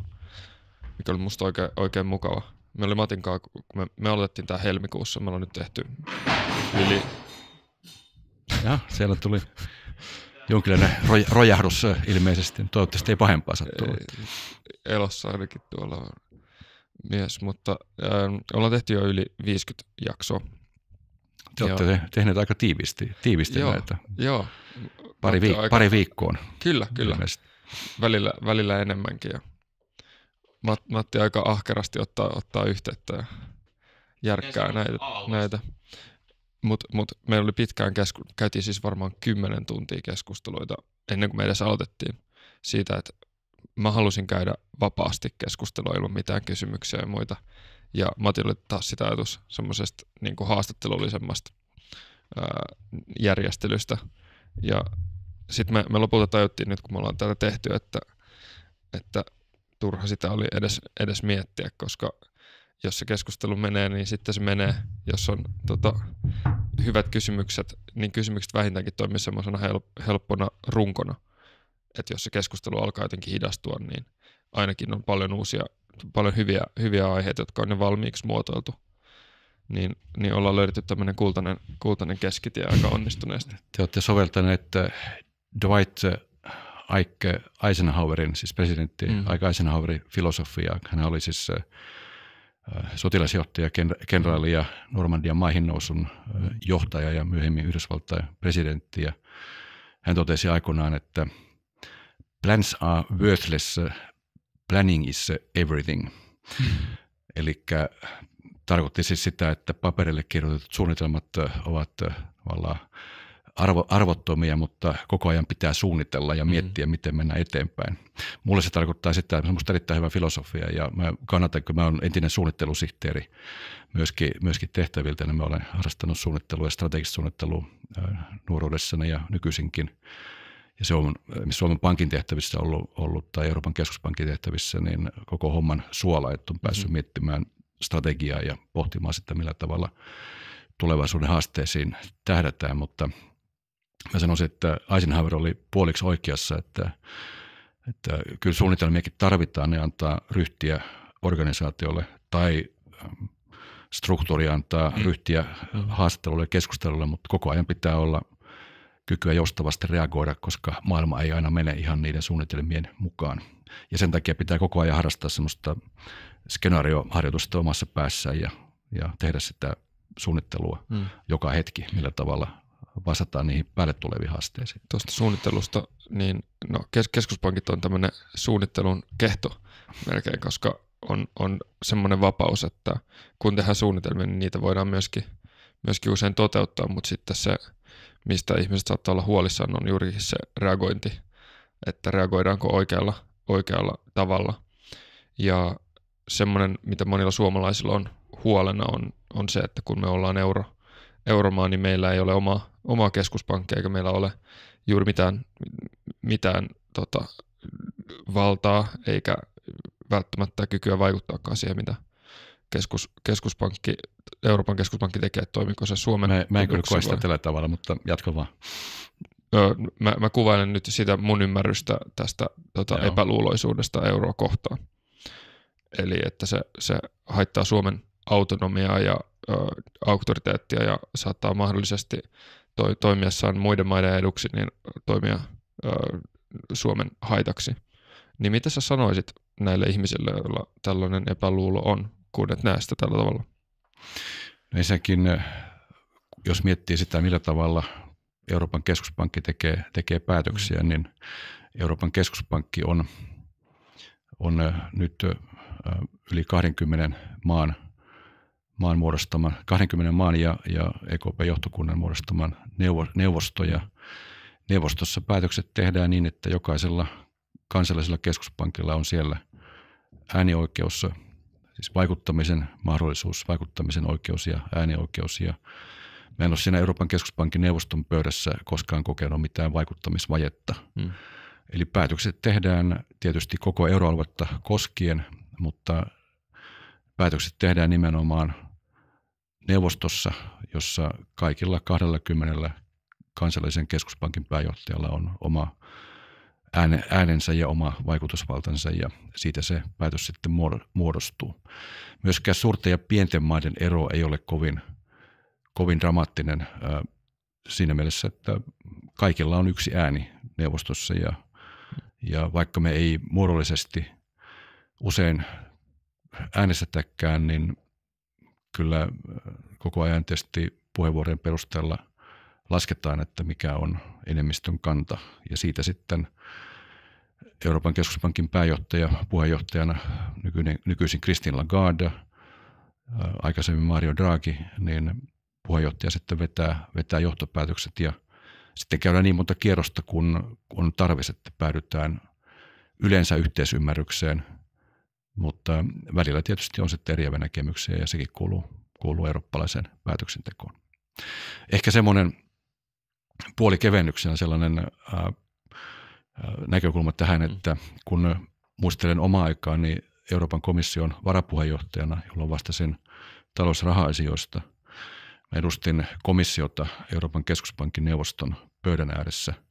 mikä oli musta oikein, oikein mukava me oli Matin kanssa, kun me, me aloitettiin tää helmikuussa, me ollaan nyt tehty yli... Ja, siellä tuli jonkinlainen roj- rojahdus ilmeisesti. Toivottavasti ei pahempaa sattunut. Elossa ainakin tuolla on mies, mutta äh, ollaan tehty jo yli 50 jaksoa. Te olette ja, tehneet aika tiivisti, tiivisti joo, näitä. Joo. Pari, viik- aika, pari viikkoon. Kyllä, kyllä. Ilmeisesti. Välillä, välillä enemmänkin. Ja Mat, Matti aika ahkerasti ottaa, ottaa yhteyttä ja järkkää näitä. näitä. Mutta mut meillä oli pitkään, kesku, käytiin siis varmaan kymmenen tuntia keskusteluita ennen kuin me edes aloitettiin siitä, että mä halusin käydä vapaasti keskustelua ilman mitään kysymyksiä ja muita. Ja oli taas sitä ajatus semmoisesta niin haastattelullisemmasta järjestelystä. Ja sitten me, me lopulta tajuttiin nyt, kun me ollaan täällä tehty, että, että turha sitä oli edes, edes miettiä, koska jos se keskustelu menee, niin sitten se menee. Jos on tota, hyvät kysymykset, niin kysymykset vähintäänkin toimii semmoisena help- helppona runkona. Että jos se keskustelu alkaa jotenkin hidastua, niin ainakin on paljon uusia, paljon hyviä, hyviä aiheita, jotka on ne valmiiksi muotoiltu. Niin, niin ollaan löydetty tämmöinen kultainen, kultainen keskitie aika onnistuneesti. Te olette soveltaneet Dwight Ike Eisenhowerin, siis presidentti mm. Ike Eisenhowerin filosofiaa. Hän oli siis äh, sotilasjohtaja, kenraali ja Normandian maihin nousun äh, johtaja ja myöhemmin Yhdysvaltain presidentti. Ja hän totesi aikoinaan, että plans are worthless, äh, planning is everything. Mm. Eli tarkoitti siis sitä, että paperille kirjoitetut suunnitelmat ovat tavallaan arvo, arvottomia, mutta koko ajan pitää suunnitella ja mm. miettiä, mm. miten mennä eteenpäin. Mulle se tarkoittaa sitä, että on erittäin hyvä filosofia ja mä kannatan, kun mä olen entinen suunnittelusihteeri myöskin, myöskin tehtäviltä, niin mä olen harrastanut suunnittelua ja strategista suunnittelua äh, nuoruudessani ja nykyisinkin. Ja se on Suomen Pankin tehtävissä ollut, ollut tai Euroopan keskuspankin tehtävissä, niin koko homman suola, että on päässyt mm. miettimään strategiaa ja pohtimaan sitä, millä tavalla tulevaisuuden haasteisiin tähdätään, mutta mä sanoisin, että Eisenhower oli puoliksi oikeassa, että, että kyllä suunnitelmiakin tarvitaan, ne antaa ryhtiä organisaatiolle tai ähm, struktuuri antaa mm. ryhtiä äh, haastattelulle ja keskustelulle, mutta koko ajan pitää olla kykyä joustavasti reagoida, koska maailma ei aina mene ihan niiden suunnitelmien mukaan. Ja sen takia pitää koko ajan harrastaa semmoista skenaarioharjoitusta omassa päässään ja, ja tehdä sitä suunnittelua mm. joka hetki, millä tavalla vastataan niihin päälle tuleviin haasteisiin. Tuosta suunnittelusta, niin no, kes- keskuspankit on tämmöinen suunnittelun kehto melkein, koska on, on semmoinen vapaus, että kun tehdään suunnitelmia, niin niitä voidaan myöskin, myöskin usein toteuttaa, mutta sitten se, mistä ihmiset saattaa olla huolissaan, on juuri se reagointi, että reagoidaanko oikealla, oikealla tavalla. Ja semmoinen, mitä monilla suomalaisilla on huolena, on, on se, että kun me ollaan euro, euromaa, niin meillä ei ole omaa omaa keskuspankkia, eikä meillä ole juuri mitään, mitään tota, valtaa eikä välttämättä kykyä vaikuttaakaan siihen, mitä keskus, keskuspankki, Euroopan keskuspankki tekee, että toimiko se Suomen. Mä, mä en kyllä koe sitä tällä tavalla, mutta jatko vaan. Öö, mä, mä kuvailen nyt sitä mun ymmärrystä tästä tota, epäluuloisuudesta euroa kohtaan. Eli että se, se haittaa Suomen autonomiaa ja ö, auktoriteettia ja saattaa mahdollisesti toi, toimiessaan muiden maiden eduksi, niin toimia ö, Suomen haitaksi. Niin mitä sä sanoisit näille ihmisille, joilla tällainen epäluulo on, kun et näe sitä tällä tavalla? No ensinnäkin, jos miettii sitä, millä tavalla Euroopan keskuspankki tekee, tekee päätöksiä, mm. niin Euroopan keskuspankki on, on nyt yli 20 maan – maan muodostaman, 20 maan ja, ja EKP-johtokunnan muodostaman neuvo, neuvosto. Ja neuvostossa päätökset tehdään niin, että jokaisella kansallisella keskuspankilla on siellä äänioikeus, siis vaikuttamisen mahdollisuus, vaikuttamisen oikeus ja äänioikeus. Ja mä en ole siinä Euroopan keskuspankin neuvoston pöydässä koskaan kokenut mitään vaikuttamisvajetta. Hmm. Eli päätökset tehdään tietysti koko euroaluetta koskien, mutta päätökset tehdään nimenomaan neuvostossa, jossa kaikilla 20 kansallisen keskuspankin pääjohtajalla on oma äänensä ja oma vaikutusvaltansa ja siitä se päätös sitten muodostuu. Myöskään suurten ja pienten maiden ero ei ole kovin, kovin dramaattinen siinä mielessä, että kaikilla on yksi ääni neuvostossa ja, ja vaikka me ei muodollisesti usein äänestetäkään, niin kyllä äh, koko ajan tietysti puheenvuorojen perusteella lasketaan, että mikä on enemmistön kanta. Ja siitä sitten Euroopan keskuspankin pääjohtaja, puheenjohtajana nykyinen, nykyisin Kristin Lagarde, äh, aikaisemmin Mario Draghi, niin puheenjohtaja sitten vetää, vetää johtopäätökset ja sitten käydään niin monta kierrosta, kun on tarvis, että päädytään yleensä yhteisymmärrykseen – mutta välillä tietysti on sitten eriäviä näkemyksiä ja sekin kuuluu, kuuluu eurooppalaiseen päätöksentekoon. Ehkä semmoinen puoli kevennyksenä sellainen ää, äh, äh, näkökulma tähän, mm. että kun muistelen omaa aikaa, niin Euroopan komission varapuheenjohtajana, jolloin vastasin talousraha-asioista, edustin komissiota Euroopan keskuspankin neuvoston pöydän ääressä –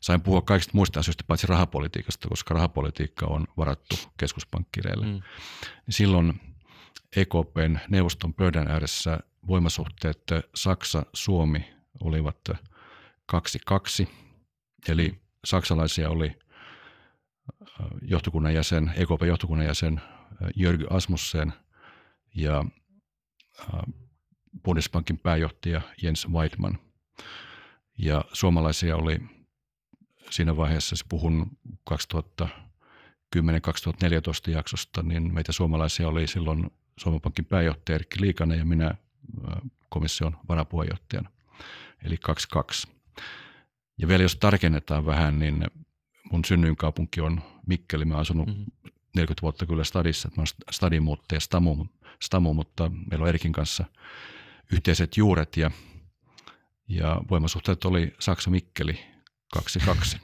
sain puhua kaikista muista asioista paitsi rahapolitiikasta, koska rahapolitiikka on varattu keskuspankkireille. Mm. Silloin EKPn neuvoston pöydän ääressä voimasuhteet Saksa-Suomi olivat 2-2, eli mm. saksalaisia oli äh, johtokunnan jäsen, EKPn johtokunnan jäsen äh, Jörg Asmussen ja äh, Bundesbankin pääjohtaja Jens Weidmann. Ja suomalaisia oli siinä vaiheessa, se puhun 2010-2014 jaksosta, niin meitä suomalaisia oli silloin Suomen Pankin pääjohtaja Erkki Liikanen ja minä komission varapuheenjohtajana, eli 22. Ja vielä jos tarkennetaan vähän, niin mun kaupunki on Mikkeli. Mä oon asunut mm-hmm. 40 vuotta kyllä stadissa. Mä oon stadin muuttaja stamu, stamu, mutta meillä on Erkin kanssa yhteiset juuret ja, ja voimasuhteet oli Saksa-Mikkeli 22.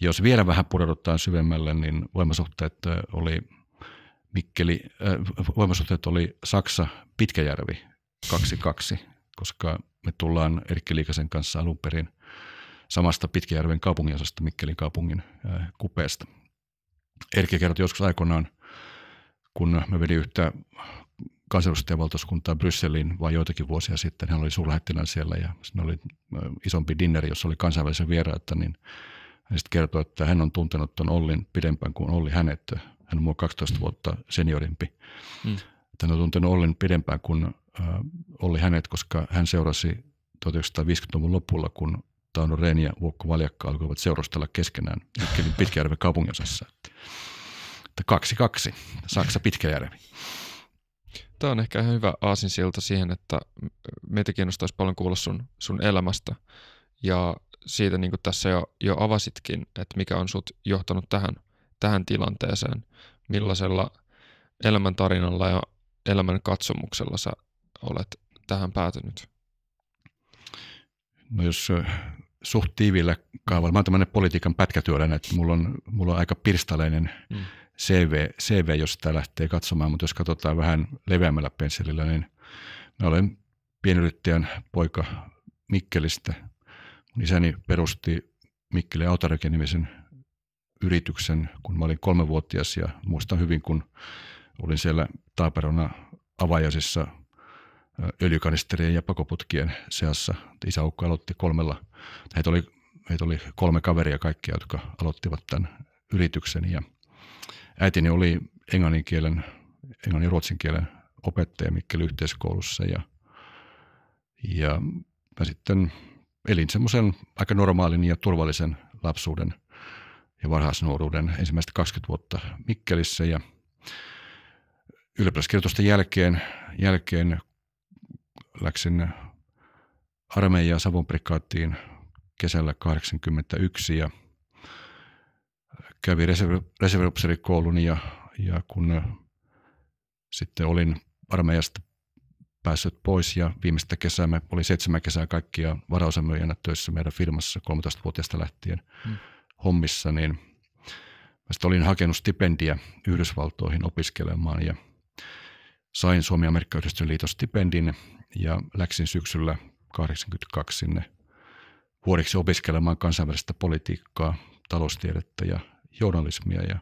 Jos vielä vähän pudottaa syvemmälle, niin voimasuhteet oli Mikkeli, äh, voimasuhteet oli Saksa Pitkäjärvi 22, koska me tullaan Erkki Liikasen kanssa alun perin samasta Pitkäjärven kaupunginosasta Mikkelin kaupungin äh, kupeesta. Erkki kertoi joskus aikoinaan, kun me vedin yhtä valtuuskuntaan Brysseliin vain joitakin vuosia sitten. Hän oli suurlähettilään siellä ja siinä oli isompi dinneri, jossa oli kansainvälisen vieraita, niin hän sitten kertoi, että hän on tuntenut tuon Ollin pidempään kuin Olli hänet. Hän on mua 12 vuotta seniorimpi. Mm. Hän on tuntenut Ollin pidempään kuin Olli hänet, koska hän seurasi 1950-luvun lopulla, kun Tauno Reini ja Vuokko Valjakka alkoivat seurustella keskenään Pitkäjärven kaupunginosassa. Että kaksi kaksi, Saksa Pitkäjärvi. Tämä on ehkä ihan hyvä aasinsilta siihen, että meitä kiinnostaisi paljon kuulla sun, sun elämästä ja siitä niin kuin tässä jo, jo avasitkin, että mikä on sut johtanut tähän, tähän tilanteeseen, millaisella elämäntarinalla ja elämän katsomuksella sä olet tähän päätynyt? No jos suht tiivillä kaavalla, mä oon tämmöinen politiikan pätkätyöläinen, että mulla on, mulla on aika pirstaleinen mm. CV, CV, jos sitä lähtee katsomaan, mutta jos katsotaan vähän leveämmällä pensselillä, niin mä olen pienyrittäjän poika Mikkelistä. Mun isäni perusti Mikkeli Autaröken yrityksen, kun mä olin kolmevuotias ja muistan hyvin, kun olin siellä taaperona avajaisissa öljykanisterien ja pakoputkien seassa. Isäukko aloitti kolmella, heitä oli, heitä oli kolme kaveria kaikkia, jotka aloittivat tämän yrityksen ja – äitini oli englannin kielen, englannin ja ruotsin kielen opettaja Mikkeli yhteiskoulussa ja, ja mä sitten elin semmoisen aika normaalin ja turvallisen lapsuuden ja varhaisnuoruuden ensimmäistä 20 vuotta Mikkelissä ja ylioppilaskirjoitusten jälkeen, jälkeen läksin armeijaan Savon prikaattiin kesällä 81 ja – kävi reserviupseerikoulun ja, ja kun äh, sitten olin armeijasta päässyt pois ja viimeistä kesää, me oli seitsemän kesää kaikkia varausamöijänä töissä meidän firmassa 13-vuotiaasta lähtien mm. hommissa, niin mä sitten olin hakenut stipendiä Yhdysvaltoihin opiskelemaan ja sain suomi Amerikka liiton stipendin ja läksin syksyllä 82 sinne vuodeksi opiskelemaan kansainvälistä politiikkaa, taloustiedettä ja journalismia ja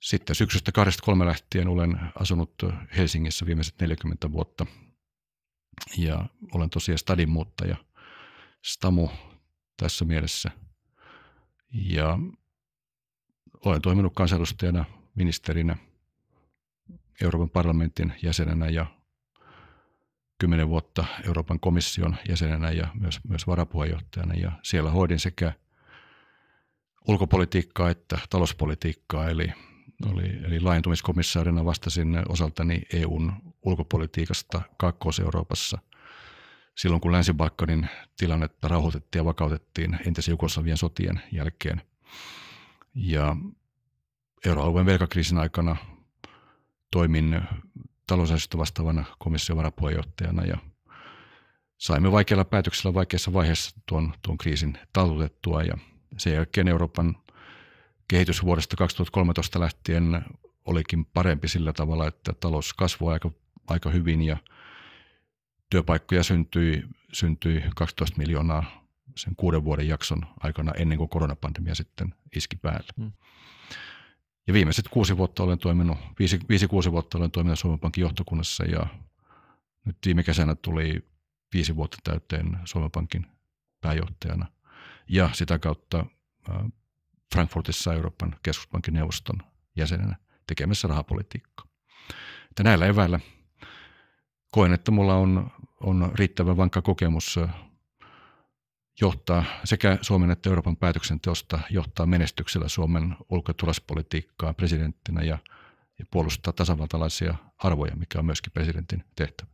sitten syksystä 23 lähtien olen asunut Helsingissä viimeiset 40 vuotta ja olen tosiaan stadin muuttaja, stamu tässä mielessä. Ja olen toiminut kansanedustajana, ministerinä, Euroopan parlamentin jäsenenä ja kymmenen vuotta Euroopan komission jäsenenä ja myös, myös varapuheenjohtajana. Ja siellä hoidin sekä – ulkopolitiikkaa että talouspolitiikkaa, eli, oli, eli laajentumiskomissaarina vastasin osaltani EUn ulkopolitiikasta Kaakkois-Euroopassa silloin, kun Länsi-Balkanin tilannetta rauhoitettiin ja vakautettiin entisen Jugoslavian sotien jälkeen. Ja euroalueen velkakriisin aikana toimin talousasioista vastaavana komission varapuheenjohtajana ja saimme vaikealla päätöksellä vaikeassa vaiheessa tuon, tuon kriisin taltutettua ja – sen jälkeen Euroopan kehitys vuodesta 2013 lähtien olikin parempi sillä tavalla, että talous kasvoi aika, aika hyvin ja työpaikkoja syntyi, syntyi 12 miljoonaa sen kuuden vuoden jakson aikana ennen kuin koronapandemia sitten iski päälle. Mm. Ja viimeiset kuusi vuotta olen toiminut, viisi, viisi kuusi vuotta olen toiminut Suomen Pankin johtokunnassa ja nyt viime kesänä tuli viisi vuotta täyteen Suomen Pankin pääjohtajana – ja sitä kautta Frankfurtissa Euroopan keskuspankin neuvoston jäsenenä tekemässä rahapolitiikkaa. Että näillä eväillä koen, että mulla on, on riittävän vankka kokemus johtaa sekä Suomen että Euroopan päätöksenteosta johtaa menestyksellä Suomen ulko- ja presidenttinä ja, ja puolustaa tasavaltalaisia arvoja, mikä on myöskin presidentin tehtävä.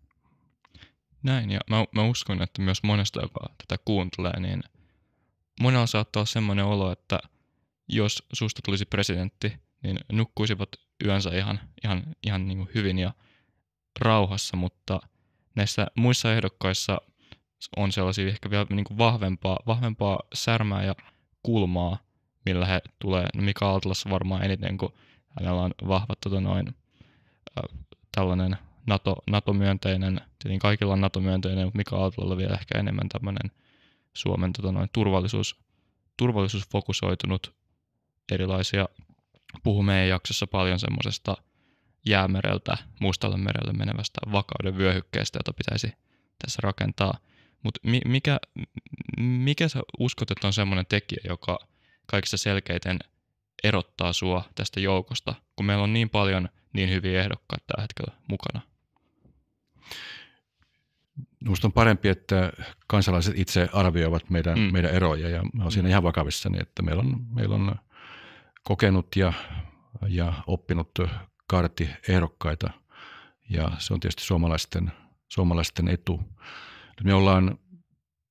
Näin, ja mä, mä uskon, että myös monesta, joka tätä kuuntelee, niin – monella saattaa olla semmoinen olo, että jos susta tulisi presidentti, niin nukkuisivat yönsä ihan, ihan, ihan niin kuin hyvin ja rauhassa, mutta näissä muissa ehdokkaissa on sellaisia ehkä vielä niin kuin vahvempaa, vahvempaa särmää ja kulmaa, millä he tulee, no Mika Altlassa varmaan eniten, kun hänellä on vahva tota noin, äh, tällainen NATO, NATO-myönteinen, tietenkin kaikilla on NATO-myönteinen, mutta Mika Altlalla vielä ehkä enemmän tämmöinen – Suomen tota noin, turvallisuus, turvallisuusfokusoitunut erilaisia. Puhumme meidän jaksossa paljon semmoisesta jäämereltä mustalle merelle menevästä vakauden vyöhykkeestä, jota pitäisi tässä rakentaa. Mutta mi- mikä, mikä sä uskot, että on semmoinen tekijä, joka kaikista selkeiten erottaa sua tästä joukosta, kun meillä on niin paljon niin hyviä ehdokkaita tällä hetkellä mukana? Minusta on parempi, että kansalaiset itse arvioivat meidän, mm. meidän eroja ja olen siinä ihan vakavissani, niin että meillä on, meillä on kokenut ja, ja oppinut kaartiehdokkaita ja se on tietysti suomalaisten, suomalaisten etu. Me ollaan,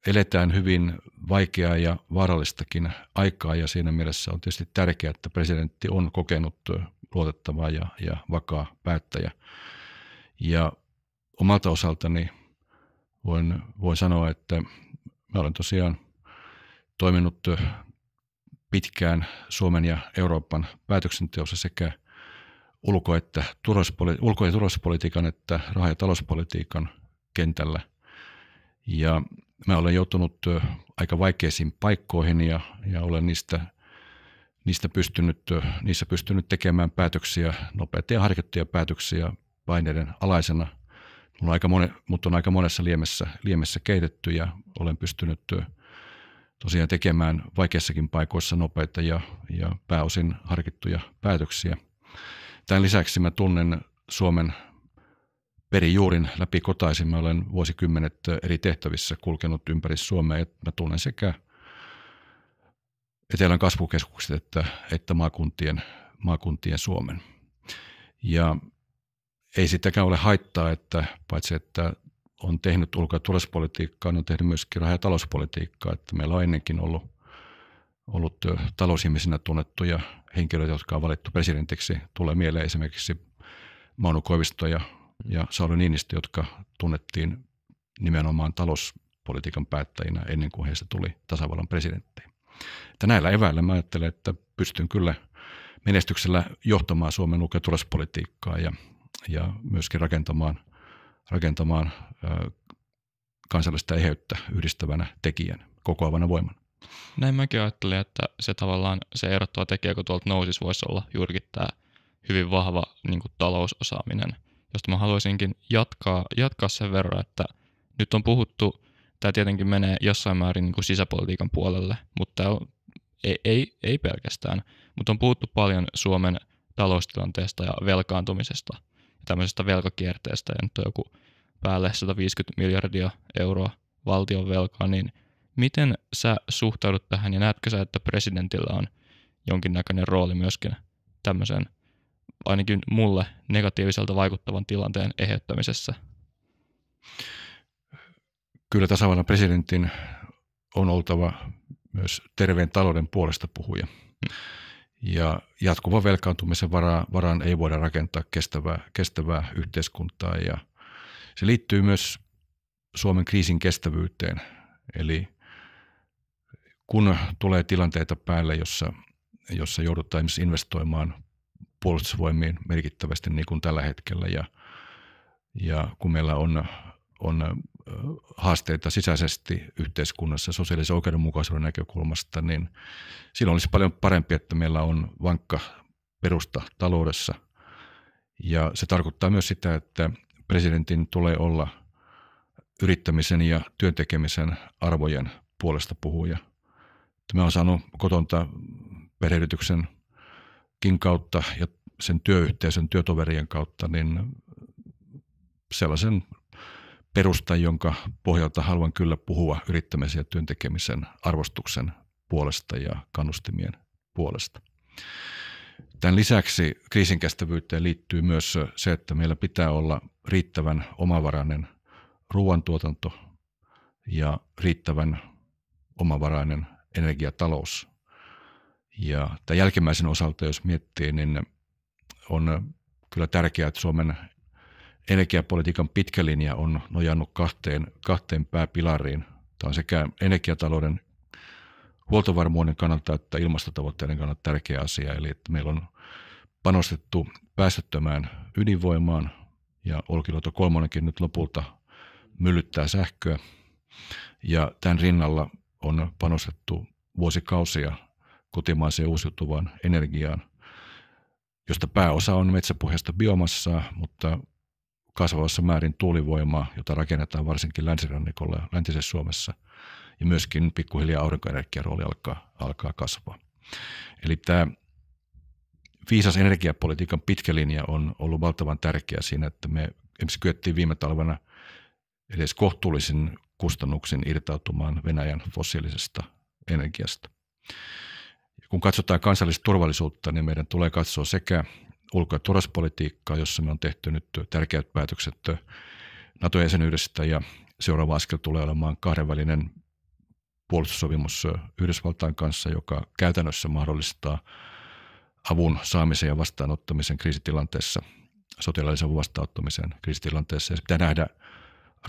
eletään hyvin vaikeaa ja vaarallistakin aikaa ja siinä mielessä on tietysti tärkeää, että presidentti on kokenut luotettavaa ja, ja vakaa päättäjä. Ja omalta osaltani – voin, voin sanoa, että mä olen tosiaan toiminut pitkään Suomen ja Euroopan päätöksenteossa sekä ulko- että turvallisuuspoli- ulko- ja turvallisuuspolitiikan että raha- ja talouspolitiikan kentällä. Ja mä olen joutunut aika vaikeisiin paikkoihin ja, ja olen niistä, niistä pystynyt, niissä pystynyt tekemään päätöksiä, nopeita ja harkittuja päätöksiä paineiden alaisena – on aika monen, mut on aika monessa liemessä, liemessä keitetty ja olen pystynyt tosiaan tekemään vaikeissakin paikoissa nopeita ja, ja pääosin harkittuja päätöksiä. Tämän lisäksi mä tunnen Suomen perijuurin läpi kotaisin. Mä olen vuosikymmenet eri tehtävissä kulkenut ympäri Suomea että mä tunnen sekä etelän kasvukeskukset että, että maakuntien, maakuntien Suomen. Ja ei sitäkään ole haittaa, että paitsi että on tehnyt ulko- ja turvallisuuspolitiikkaa, niin on tehnyt myöskin raha- ja talouspolitiikkaa. Että meillä on ennenkin ollut, ollut talousihmisinä tunnettuja henkilöitä, jotka on valittu presidentiksi. Tulee mieleen esimerkiksi Maunu Koivisto ja, ja Sauli Niinistö, jotka tunnettiin nimenomaan talouspolitiikan päättäjinä ennen kuin heistä tuli tasavallan presidenttejä. Että näillä eväillä mä ajattelen, että pystyn kyllä menestyksellä johtamaan Suomen ulko- ja turvallisuuspolitiikkaa ja ja myöskin rakentamaan, rakentamaan kansallista eheyttä yhdistävänä tekijän, kokoavana voimana. Näin mäkin ajattelin, että se tavallaan se erottava tekijä, kun tuolta nousisi, voisi olla juurikin tämä hyvin vahva niin kuin, talousosaaminen, josta mä haluaisinkin jatkaa, jatkaa sen verran, että nyt on puhuttu, tämä tietenkin menee jossain määrin niin kuin sisäpolitiikan puolelle, mutta on, ei, ei, ei pelkästään, mutta on puhuttu paljon Suomen taloustilanteesta ja velkaantumisesta – tämmöisestä velkakierteestä ja nyt on joku päälle 150 miljardia euroa valtion velkaa, niin miten sä suhtaudut tähän ja näetkö sä, että presidentillä on jonkinnäköinen rooli myöskin tämmöisen ainakin mulle negatiiviselta vaikuttavan tilanteen eheyttämisessä? Kyllä tasavallan presidentin on oltava myös terveen talouden puolesta puhuja. Hmm ja jatkuvan velkaantumisen varaan, varaan ei voida rakentaa kestävää, kestävää yhteiskuntaa ja se liittyy myös Suomen kriisin kestävyyteen. Eli kun tulee tilanteita päälle, jossa, jossa joudutaan esimerkiksi investoimaan puolustusvoimiin merkittävästi niin kuin tällä hetkellä ja, ja kun meillä on, on haasteita sisäisesti yhteiskunnassa sosiaalisen oikeudenmukaisuuden näkökulmasta, niin silloin olisi paljon parempi, että meillä on vankka perusta taloudessa. Ja se tarkoittaa myös sitä, että presidentin tulee olla yrittämisen ja työntekemisen arvojen puolesta puhuja. Me on saanut kotonta perheyrityksen kautta ja sen työyhteisön, työtoverien kautta, niin sellaisen perusta, jonka pohjalta haluan kyllä puhua yrittämisen ja työntekemisen arvostuksen puolesta ja kannustimien puolesta. Tämän lisäksi kriisinkestävyyteen liittyy myös se, että meillä pitää olla riittävän omavarainen ruoantuotanto ja riittävän omavarainen energiatalous. Ja tämän jälkimmäisen osalta, jos miettii, niin on kyllä tärkeää, että Suomen energiapolitiikan pitkä linja on nojannut kahteen, kahteen pääpilariin. Tämä on sekä energiatalouden huoltovarmuuden kannalta että ilmastotavoitteiden kannalta tärkeä asia. Eli että meillä on panostettu päästöttömään ydinvoimaan ja Olkiluoto kolmonenkin nyt lopulta myllyttää sähköä. Ja tämän rinnalla on panostettu vuosikausia kotimaiseen uusiutuvaan energiaan, josta pääosa on metsäpohjasta biomassaa, mutta kasvavassa määrin tuulivoimaa, jota rakennetaan varsinkin länsirannikolla ja läntisessä Suomessa. Ja myöskin pikkuhiljaa aurinkoenergian rooli alkaa, alkaa kasvaa. Eli tämä viisas energiapolitiikan pitkä linja on ollut valtavan tärkeä siinä, että me esimerkiksi kyettiin viime talvena edes kohtuullisen kustannuksen irtautumaan Venäjän fossiilisesta energiasta. kun katsotaan kansallista turvallisuutta, niin meidän tulee katsoa sekä ulko- ja turvallisuuspolitiikkaa, jossa me on tehty nyt tärkeät päätökset NATO-jäsenyydestä ja seuraava askel tulee olemaan kahdenvälinen puolustussopimus Yhdysvaltain kanssa, joka käytännössä mahdollistaa avun saamisen ja vastaanottamisen kriisitilanteessa, sotilaallisen avun vastaanottamisen kriisitilanteessa. Ja se pitää nähdä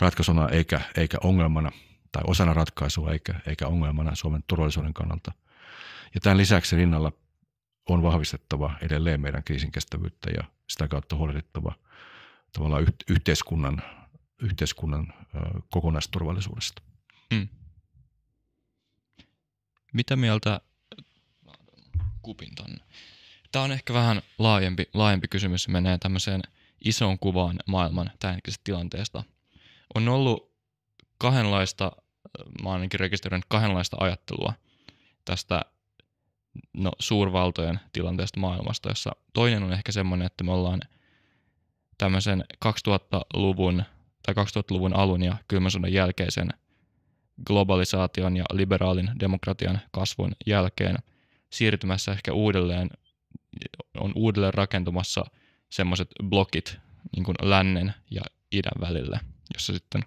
ratkaisuna eikä, eikä ongelmana tai osana ratkaisua eikä, eikä ongelmana Suomen turvallisuuden kannalta. Ja tämän lisäksi rinnalla on vahvistettava edelleen meidän kriisinkestävyyttä ja sitä kautta huolehdittava tavallaan yh- yhteiskunnan, yhteiskunnan ö, kokonaisturvallisuudesta. Mm. Mitä mieltä kupin tonne? Tämä on ehkä vähän laajempi, laajempi kysymys, menee tämmöiseen isoon kuvaan maailman tämänhetkisestä tilanteesta. On ollut kahdenlaista, mä ainakin rekisteröinyt kahdenlaista ajattelua tästä no, suurvaltojen tilanteesta maailmasta, jossa toinen on ehkä semmoinen, että me ollaan tämmöisen 2000-luvun tai 2000-luvun alun ja kylmän sodan jälkeisen globalisaation ja liberaalin demokratian kasvun jälkeen siirtymässä ehkä uudelleen, on uudelleen rakentumassa semmoiset blokit niin kuin lännen ja idän välillä, jossa sitten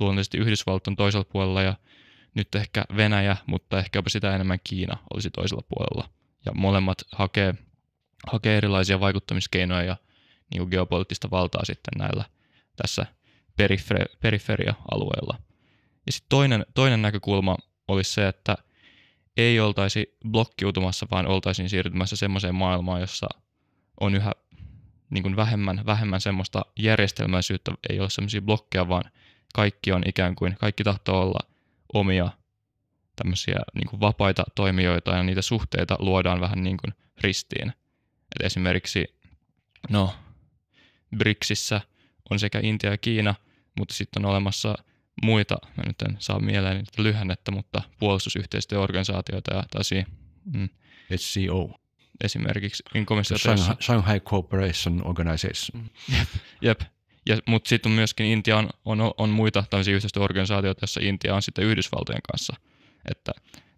luonnollisesti Yhdysvallat on toisella puolella ja nyt ehkä Venäjä, mutta jopa sitä enemmän Kiina olisi toisella puolella. Ja molemmat hakee, hakee erilaisia vaikuttamiskeinoja ja niin kuin geopoliittista valtaa sitten näillä tässä perifere- periferia-alueella. Ja sitten toinen, toinen näkökulma olisi se, että ei oltaisi blokkiutumassa, vaan oltaisiin siirtymässä semmoiseen maailmaan, jossa on yhä niin kuin vähemmän, vähemmän semmoista järjestelmäisyyttä, ei ole semmoisia blokkeja, vaan kaikki on ikään kuin, kaikki tahtoo olla omia tämmöisiä niin vapaita toimijoita ja niitä suhteita luodaan vähän niin kuin ristiin. Et esimerkiksi no, BRICSissä on sekä Intia ja Kiina, mutta sitten on olemassa muita, mä nyt en saa mieleen niitä lyhennettä, mutta puolustusyhteistyöorganisaatioita ja tällaisia. Mm. SCO. Esimerkiksi. Shanghai, Shanghai Cooperation Organization. Jep, jep, ja, mutta sitten myöskin Intia on, on, on muita tämmöisiä yhteistyöorganisaatioita, joissa Intia on sitten Yhdysvaltojen kanssa. Että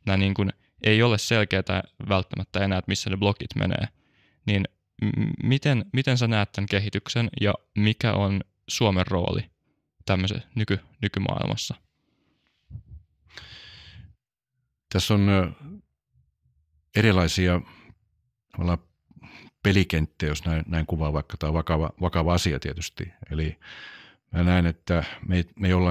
nämä niin kuin, ei ole selkeää välttämättä enää, että missä ne blokit menee. Niin m- miten, miten sä näet tämän kehityksen ja mikä on Suomen rooli tämmöisessä nyky, nykymaailmassa? Tässä on erilaisia pelikenttä, jos näin, näin kuvaa vaikka, tämä vakava, vakava asia tietysti. Eli mä näen, että me, me ei olla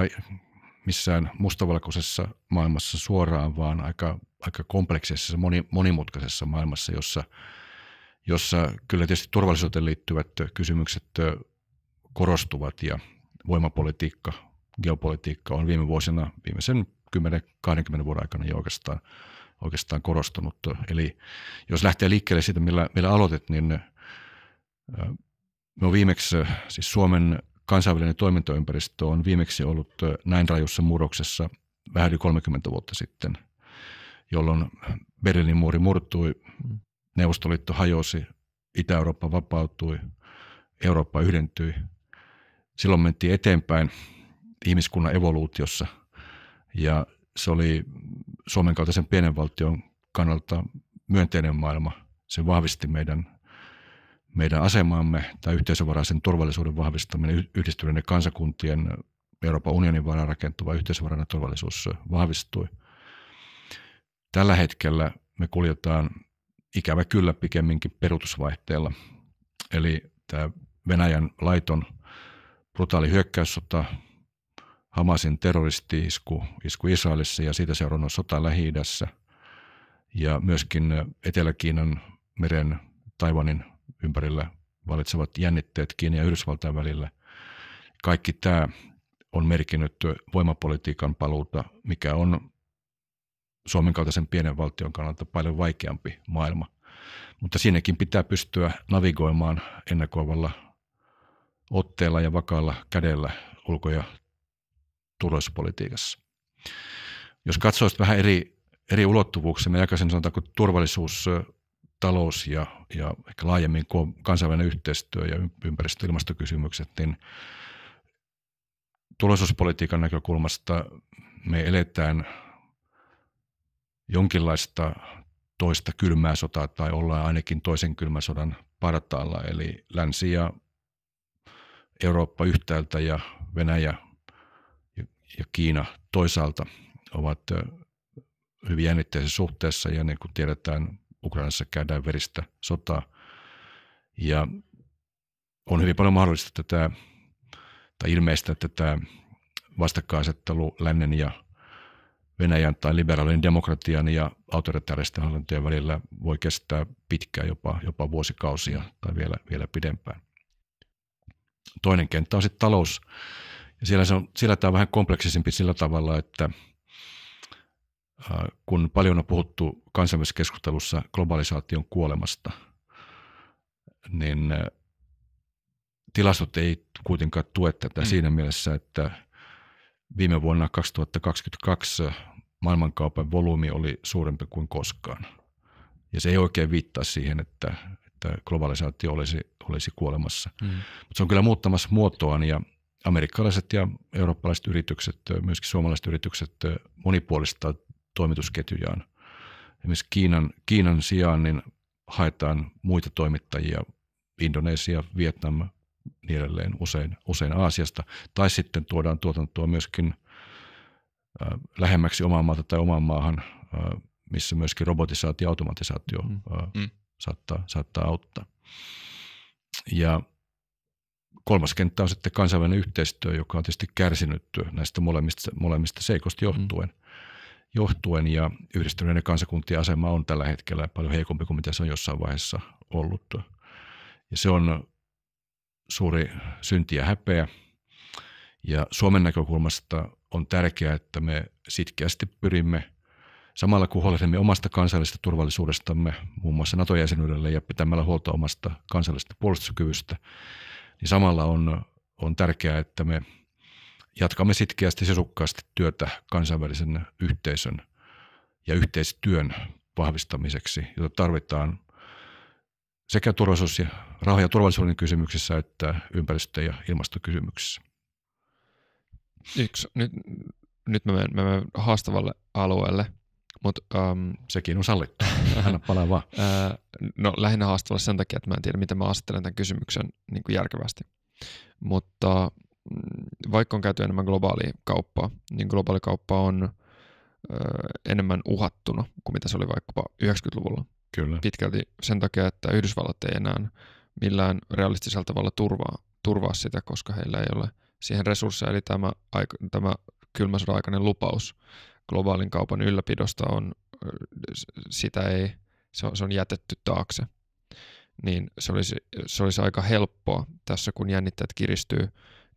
missään mustavalkoisessa maailmassa suoraan, vaan aika, aika kompleksisessa, moni, monimutkaisessa maailmassa, jossa, jossa kyllä tietysti turvallisuuteen liittyvät kysymykset korostuvat ja voimapolitiikka, geopolitiikka on viime vuosina, viimeisen 10-20 vuoden aikana jo oikeastaan – oikeastaan korostunut. Eli jos lähtee liikkeelle siitä, millä, millä aloitit, niin on no viimeksi, siis Suomen kansainvälinen toimintaympäristö on viimeksi ollut näin rajussa murroksessa vähän yli 30 vuotta sitten, jolloin Berliinin muuri murtui, mm. Neuvostoliitto hajosi, Itä-Eurooppa vapautui, Eurooppa yhdentyi. Silloin mentiin eteenpäin ihmiskunnan evoluutiossa ja se oli Suomen kaltaisen pienen valtion kannalta myönteinen maailma. Se vahvisti meidän, meidän asemaamme, tämä yhteisövaraisen turvallisuuden vahvistaminen, yhdistyneiden kansakuntien Euroopan unionin varaan rakentuva yhteisövarainen turvallisuus vahvistui. Tällä hetkellä me kuljetaan ikävä kyllä pikemminkin perutusvaihteella. Eli tämä Venäjän laiton brutaali hyökkäyssota Hamasin terroristi-isku isku Israelissa ja siitä seurannut sota lähi ja myöskin Etelä-Kiinan meren Taiwanin ympärillä valitsevat jännitteet Kiinan ja Yhdysvaltain välillä. Kaikki tämä on merkinnyt voimapolitiikan paluuta, mikä on Suomen kaltaisen pienen valtion kannalta paljon vaikeampi maailma. Mutta siinäkin pitää pystyä navigoimaan ennakoivalla otteella ja vakaalla kädellä ulko- ja turvallisuuspolitiikassa. Jos katsoo vähän eri, eri ulottuvuuksia, mä jakaisin sanotaanko turvallisuus, talous ja, ja ehkä laajemmin kansainvälinen yhteistyö ja ympäristö- ja ilmastokysymykset, niin turvallisuuspolitiikan näkökulmasta me eletään jonkinlaista toista kylmää sotaa tai ollaan ainakin toisen kylmän sodan partaalla, eli länsi ja Eurooppa yhtäältä ja Venäjä ja Kiina toisaalta ovat hyvin jännitteisessä suhteessa ja niin kuin tiedetään, Ukrainassa käydään veristä sotaa ja on hyvin paljon mahdollista, että tämä, tai ilmeistä, että tämä vastakkainasettelu lännen ja Venäjän tai liberaalin demokratian ja autoritaaristen hallintojen välillä voi kestää pitkään, jopa, jopa vuosikausia tai vielä, vielä pidempään. Toinen kenttä on sitten talous ja siellä, se on, siellä tämä on vähän kompleksisempi sillä tavalla, että äh, kun paljon on puhuttu kansainvälisessä keskustelussa globalisaation kuolemasta, niin äh, tilastot ei kuitenkaan tue tätä mm. siinä mielessä, että viime vuonna 2022 äh, maailmankaupan volyymi oli suurempi kuin koskaan. Ja se ei oikein viittaa siihen, että, että globalisaatio olisi, olisi kuolemassa. Mm. Mutta se on kyllä muuttamassa muotoaan ja amerikkalaiset ja eurooppalaiset yritykset, myöskin suomalaiset yritykset monipuolistaa toimitusketjujaan. Esimerkiksi Kiinan, Kiinan sijaan niin haetaan muita toimittajia, Indonesia, Vietnam, niin edelleen usein, usein Aasiasta, tai sitten tuodaan tuotantoa myöskin äh, lähemmäksi omaa maata tai omaan maahan, äh, missä myöskin robotisaatio ja automatisaatio äh, mm. saattaa, saattaa auttaa. Ja kolmas kenttä on sitten kansainvälinen yhteistyö, joka on tietysti kärsinyt näistä molemmista, molemmista seikosta mm. johtuen. Mm. johtuen ja yhdistyneiden kansakuntien asema on tällä hetkellä paljon heikompi kuin mitä se on jossain vaiheessa ollut. Ja se on suuri synti ja häpeä. Ja Suomen näkökulmasta on tärkeää, että me sitkeästi pyrimme – Samalla kun huolehdimme omasta kansallisesta turvallisuudestamme, muun muassa nato jäsenyydelle ja pitämällä huolta omasta kansallisesta puolustuskyvystä, niin samalla on, on tärkeää, että me jatkamme sitkeästi sisukkaasti työtä kansainvälisen yhteisön ja yhteistyön vahvistamiseksi, jota tarvitaan sekä turvallisuus- ja rauha- ja turvallisuuden kysymyksissä että ympäristö- ja ilmastokysymyksissä. Yksi, nyt, nyt mä menen, mä menen haastavalle alueelle – mutta um, ähm, sekin on sallittu. on palaa vaan. no lähinnä haastavalla sen takia, että mä en tiedä, miten mä asettelen tämän kysymyksen niin kuin järkevästi. Mutta mm, vaikka on käyty enemmän globaalia kauppaa, niin globaali kauppa on uh, enemmän uhattuna kuin mitä se oli vaikkapa 90-luvulla. Kyllä. Pitkälti sen takia, että Yhdysvallat ei enää millään realistisella tavalla turvaa, turvaa sitä, koska heillä ei ole siihen resursseja, eli tämä, aika, tämä kylmä sodan aikainen lupaus – globaalin kaupan ylläpidosta on, sitä ei, se on, se on jätetty taakse. Niin se olisi, se olisi aika helppoa tässä, kun jännitteet kiristyy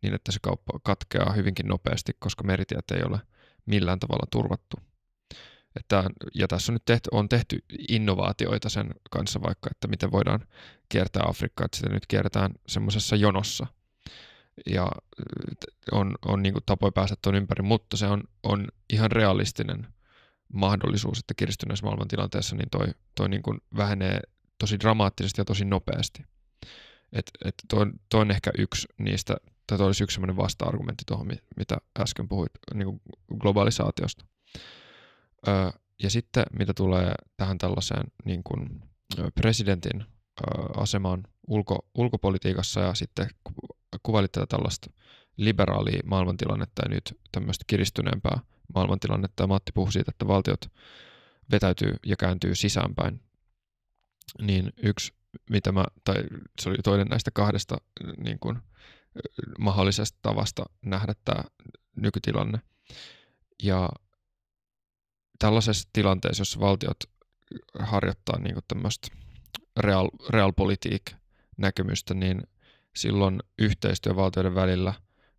niin, että se kauppa katkeaa hyvinkin nopeasti, koska meritiet ei ole millään tavalla turvattu. Että, ja tässä on nyt tehty, on tehty innovaatioita sen kanssa vaikka, että miten voidaan kiertää Afrikkaa, että sitä nyt kierretään semmoisessa jonossa, ja äh, on, on niin tapoja päästä tuon ympäri, mutta se on, on ihan realistinen mahdollisuus, että kiristyneessä tilanteessa niin toi, toi niin kuin vähenee tosi dramaattisesti ja tosi nopeasti. Et, et toi, toi on ehkä yksi niistä, tai toi olisi yksi sellainen vasta-argumentti tuohon, mitä äsken puhuit niin kuin globalisaatiosta. Ö, ja sitten mitä tulee tähän tällaiseen niin kuin presidentin ö, asemaan ulko, ulkopolitiikassa ja sitten kuvailit tätä tällaista liberaalia maailmantilannetta ja nyt tämmöistä kiristyneempää maailmantilannetta. Ja Matti puhui siitä, että valtiot vetäytyy ja kääntyy sisäänpäin. Niin yksi, mitä mä, tai se oli toinen näistä kahdesta niin kuin, mahdollisesta tavasta nähdä tämä nykytilanne. Ja tällaisessa tilanteessa, jos valtiot harjoittaa niin tämmöistä real, realpolitiikkaa, näkemystä, niin silloin yhteistyö valtioiden välillä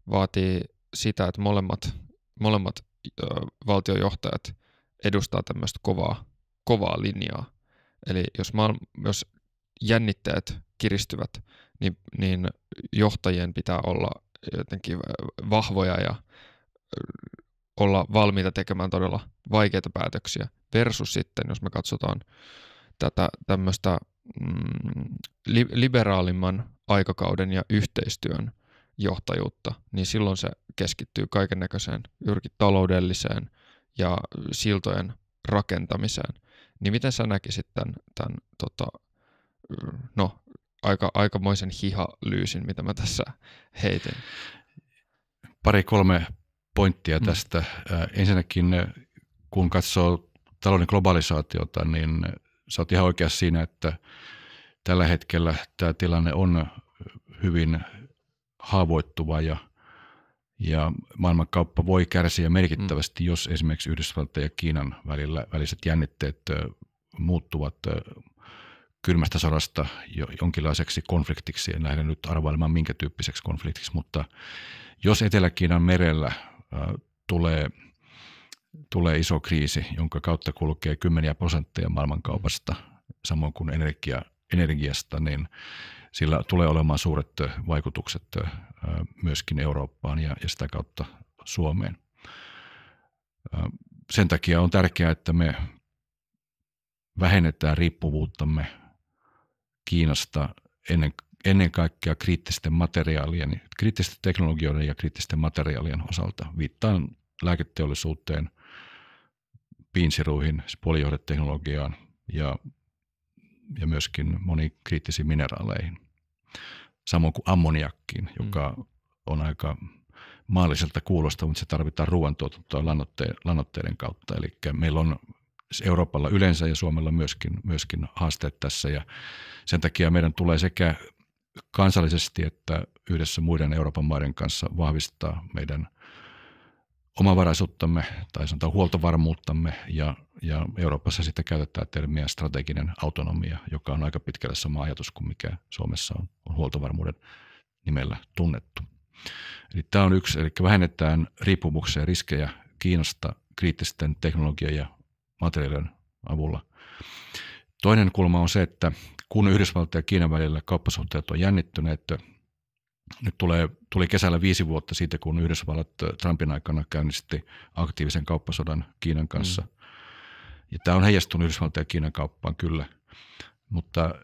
vaatii sitä, että molemmat, molemmat ö, valtiojohtajat edustaa tämmöistä kovaa, kovaa linjaa. Eli jos, maailma, jos jännitteet kiristyvät, niin, niin johtajien pitää olla jotenkin vahvoja ja olla valmiita tekemään todella vaikeita päätöksiä versus sitten, jos me katsotaan tätä tämmöistä Mm, li- liberaalimman aikakauden ja yhteistyön johtajuutta, niin silloin se keskittyy kaiken näköiseen taloudelliseen ja siltojen rakentamiseen. Niin miten sä näkisit tämän, tämän tota, no, aika, aikamoisen hihalyysin, mitä mä tässä heitin? Pari kolme pointtia mm. tästä. Mm. Ensinnäkin, äh, kun katsoo talouden globalisaatiota, niin sä oot ihan oikeassa siinä, että tällä hetkellä tämä tilanne on hyvin haavoittuva ja, ja maailmankauppa voi kärsiä merkittävästi, mm. jos esimerkiksi Yhdysvaltain ja Kiinan välillä, väliset jännitteet muuttuvat kylmästä sodasta jonkinlaiseksi konfliktiksi. En lähde nyt arvailemaan minkä tyyppiseksi konfliktiksi, mutta jos Etelä-Kiinan merellä tulee tulee iso kriisi, jonka kautta kulkee kymmeniä prosentteja maailmankaupasta, samoin kuin energia, energiasta, niin sillä tulee olemaan suuret vaikutukset myöskin Eurooppaan ja, ja sitä kautta Suomeen. Sen takia on tärkeää, että me vähennetään riippuvuuttamme Kiinasta ennen, ennen kaikkea kriittisten materiaalien, kriittisten teknologioiden ja kriittisten materiaalien osalta. Viittaan lääketeollisuuteen, piinsiruihin, puolijohdeteknologiaan ja, ja myöskin moniin kriittisiin mineraaleihin. Samoin kuin ammoniakkiin, mm. joka mm. on aika maalliselta kuulosta, mutta se tarvitaan ruoantuotantoa lannoitteiden kautta. Eli meillä on Euroopalla yleensä ja Suomella myöskin, myöskin haasteet tässä ja sen takia meidän tulee sekä kansallisesti että yhdessä muiden Euroopan maiden kanssa vahvistaa meidän – omavaraisuuttamme tai sanotaan huoltovarmuuttamme ja, ja Euroopassa sitten käytetään termiä strateginen autonomia, joka on aika pitkälle sama ajatus kuin mikä Suomessa on, on huoltovarmuuden nimellä tunnettu. Eli tämä on yksi, eli vähennetään riippumuksia ja riskejä Kiinasta kriittisten teknologian ja materiaalien avulla. Toinen kulma on se, että kun Yhdysvaltojen ja Kiinan välillä kauppasuhteet on jännittyneet, nyt tulee, tuli kesällä viisi vuotta siitä, kun Yhdysvallat äh, Trumpin aikana käynnisti aktiivisen kauppasodan Kiinan kanssa. Mm. Ja tämä on heijastunut Yhdysvaltain ja Kiinan kauppaan kyllä, mutta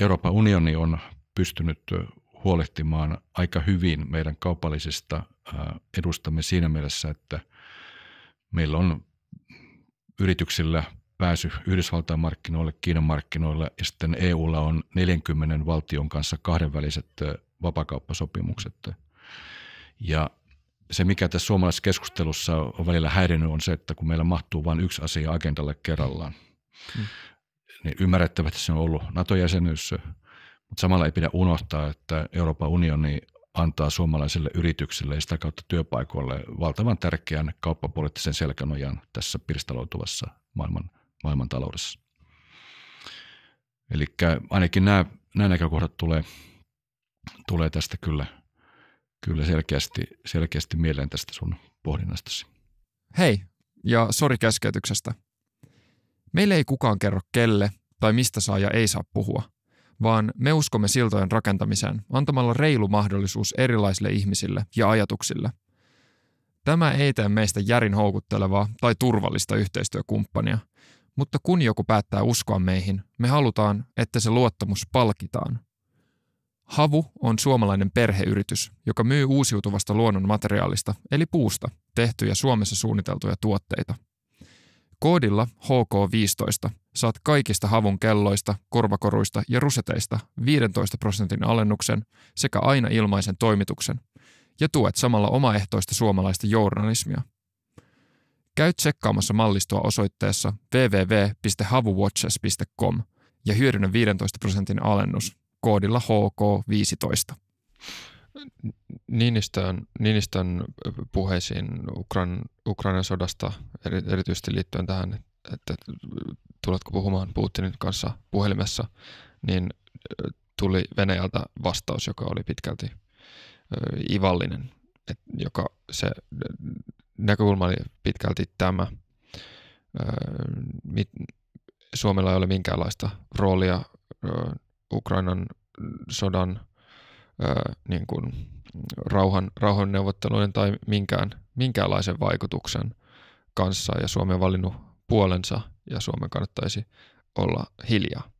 Euroopan unioni on pystynyt äh, huolehtimaan aika hyvin meidän kaupallisista äh, edustamme siinä mielessä, että meillä on yrityksillä pääsy Yhdysvaltain markkinoille, Kiinan markkinoille ja sitten EUlla on 40 valtion kanssa kahdenväliset vapakauppasopimukset. Ja se, mikä tässä suomalaisessa keskustelussa on välillä häirinnyt, on se, että kun meillä mahtuu vain yksi asia agendalle kerrallaan, mm. niin ymmärrettävästi se on ollut NATO-jäsenyys, mutta samalla ei pidä unohtaa, että Euroopan unioni antaa suomalaisille yrityksille ja sitä kautta työpaikoille valtavan tärkeän kauppapoliittisen selkänojan tässä pirstaloituvassa maailman, maailmantaloudessa. Eli ainakin nämä, nämä näkökohdat tulee tulee tästä kyllä, kyllä selkeästi, selkeästi mieleen tästä sun pohdinnastasi. Hei, ja sori keskeytyksestä. Meille ei kukaan kerro kelle tai mistä saa ja ei saa puhua, vaan me uskomme siltojen rakentamiseen antamalla reilu mahdollisuus erilaisille ihmisille ja ajatuksille. Tämä ei tee meistä järin houkuttelevaa tai turvallista yhteistyökumppania, mutta kun joku päättää uskoa meihin, me halutaan, että se luottamus palkitaan. Havu on suomalainen perheyritys, joka myy uusiutuvasta luonnonmateriaalista eli puusta tehtyjä Suomessa suunniteltuja tuotteita. Koodilla HK15 saat kaikista havun kelloista, korvakoruista ja ruseteista 15 prosentin alennuksen sekä aina ilmaisen toimituksen ja tuet samalla omaehtoista suomalaista journalismia. Käy tsekkaamassa mallistoa osoitteessa www.havuwatches.com ja hyödynnä 15 prosentin alennus koodilla HK15. Niinistön, Niinistön puheisiin Ukrain, Ukrainan sodasta, eri, erityisesti liittyen tähän, että tuletko puhumaan Putinin kanssa puhelimessa, niin tuli Venäjältä vastaus, joka oli pitkälti ivallinen, et, joka se näkökulma oli pitkälti tämä. Suomella ei ole minkäänlaista roolia Ukrainan sodan ää, niin kuin rauhan, rauhanneuvotteluiden tai minkään, minkäänlaisen vaikutuksen kanssa ja Suomi on valinnut puolensa ja Suomen kannattaisi olla hiljaa.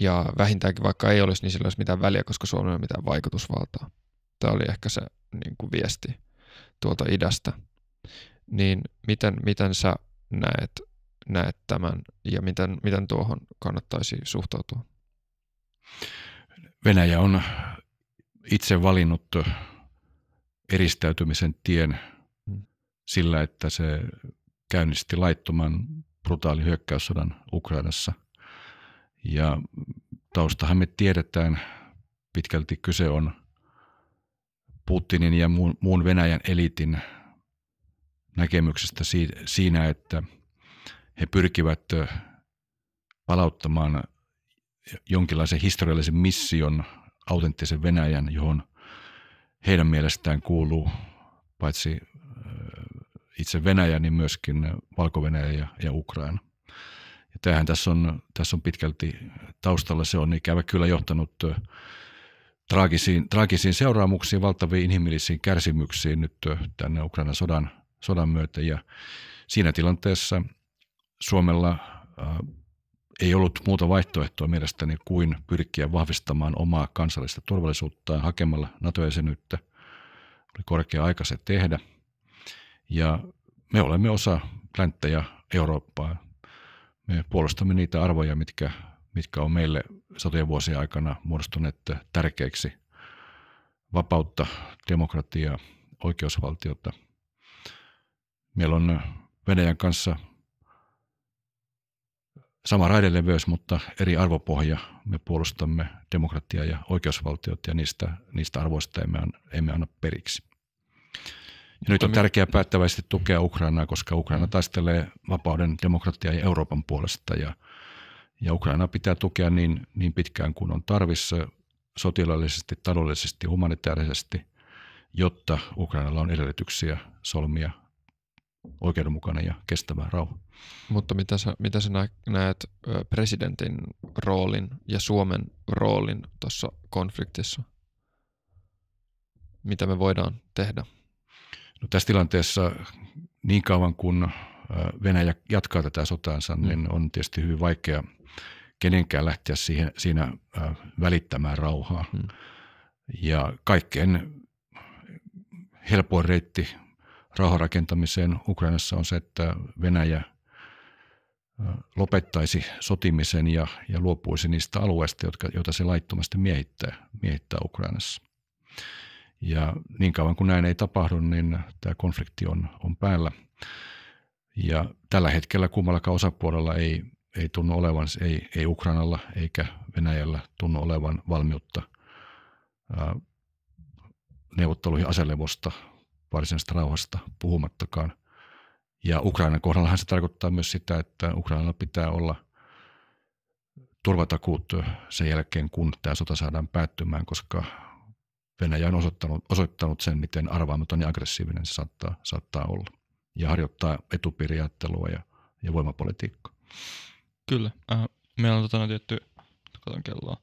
Ja vähintäänkin vaikka ei olisi, niin sillä olisi mitään väliä, koska Suomella ei ole mitään vaikutusvaltaa. Tämä oli ehkä se niin kuin viesti tuolta idästä. Niin miten, miten sä näet näet tämän ja miten, miten tuohon kannattaisi suhtautua? Venäjä on itse valinnut eristäytymisen tien mm. sillä, että se käynnisti laittoman brutaalin hyökkäyssodan Ukrainassa. Ja taustahan me tiedetään, pitkälti kyse on Putinin ja muun Venäjän elitin näkemyksestä siinä, että – he pyrkivät palauttamaan jonkinlaisen historiallisen mission autenttisen Venäjän, johon heidän mielestään kuuluu paitsi itse Venäjä, niin myöskin valko ja, ja Ukraina. Ja tämähän tässä on, tässä on pitkälti taustalla, se on ikävä kyllä johtanut traagisiin, traagisiin seuraamuksiin, valtaviin inhimillisiin kärsimyksiin nyt tänne Ukrainan sodan, sodan myötä. Ja siinä tilanteessa Suomella äh, ei ollut muuta vaihtoehtoa mielestäni kuin pyrkiä vahvistamaan omaa kansallista turvallisuuttaan hakemalla NATO-jäsenyyttä. Oli korkea aika se tehdä. Ja me olemme osa länttä ja Eurooppaa. Me puolustamme niitä arvoja, mitkä, mitkä on meille satojen vuosien aikana muodostuneet tärkeiksi. Vapautta, demokratiaa, oikeusvaltiota. Meillä on Venäjän kanssa sama raidelle myös, mutta eri arvopohja. Me puolustamme demokratiaa ja oikeusvaltiot ja niistä, niistä arvoista emme, emme anna periksi. Ja nyt on tärkeää päättäväisesti tukea Ukrainaa, koska Ukraina taistelee vapauden, demokratiaa ja Euroopan puolesta. Ja, ja Ukraina pitää tukea niin, niin pitkään kuin on tarvissa sotilaallisesti, taloudellisesti, humanitaarisesti, jotta Ukrainalla on edellytyksiä solmia oikeudenmukainen ja kestävä rauha. Mutta mitä sä, mitä sä näet presidentin roolin ja Suomen roolin tuossa konfliktissa? Mitä me voidaan tehdä? No, tässä tilanteessa niin kauan kuin Venäjä jatkaa tätä sotaansa, mm. niin on tietysti hyvin vaikea kenenkään lähteä siihen, siinä välittämään rauhaa. Mm. Ja kaikkein helpoin reitti rauhanrakentamiseen Ukrainassa on se, että Venäjä lopettaisi sotimisen ja, ja luopuisi niistä alueista, jotka, joita se laittomasti miehittää, miehittää Ukrainassa. Ja niin kauan kuin näin ei tapahdu, niin tämä konflikti on, on päällä. Ja tällä hetkellä kummallakaan osapuolella ei, ei tunnu olevan, ei, ei Ukrainalla eikä Venäjällä tunnu olevan valmiutta neuvotteluihin aselevosta varsinaisesta rauhasta puhumattakaan. Ja Ukrainan kohdallahan se tarkoittaa myös sitä, että Ukrainalla pitää olla turvatakuut sen jälkeen, kun tämä sota saadaan päättymään, koska Venäjä on osoittanut, osoittanut sen, miten arvaamaton ja aggressiivinen se saattaa, saattaa olla. Ja harjoittaa etupiiriajattelua ja, ja voimapolitiikkaa. Kyllä. Äh, meillä on tota, tietty, katson kelloa,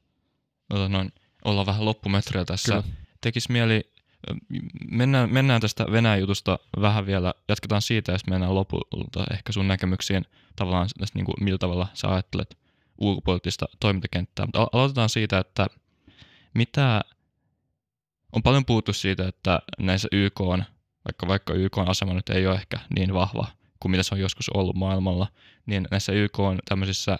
no tota, noin, ollaan vähän loppumetriä tässä. Kyllä. Tekisi mieli mennään, mennään tästä Venäjän jutusta vähän vielä, jatketaan siitä jos mennään lopulta ehkä sun näkemyksiin tavallaan tästä, niin kuin, millä tavalla sä ajattelet ulkopoliittista toimintakenttää. Mutta aloitetaan siitä, että mitä on paljon puhuttu siitä, että näissä YK on, vaikka, vaikka YK on asema nyt ei ole ehkä niin vahva kuin mitä se on joskus ollut maailmalla, niin näissä YK on tämmöisissä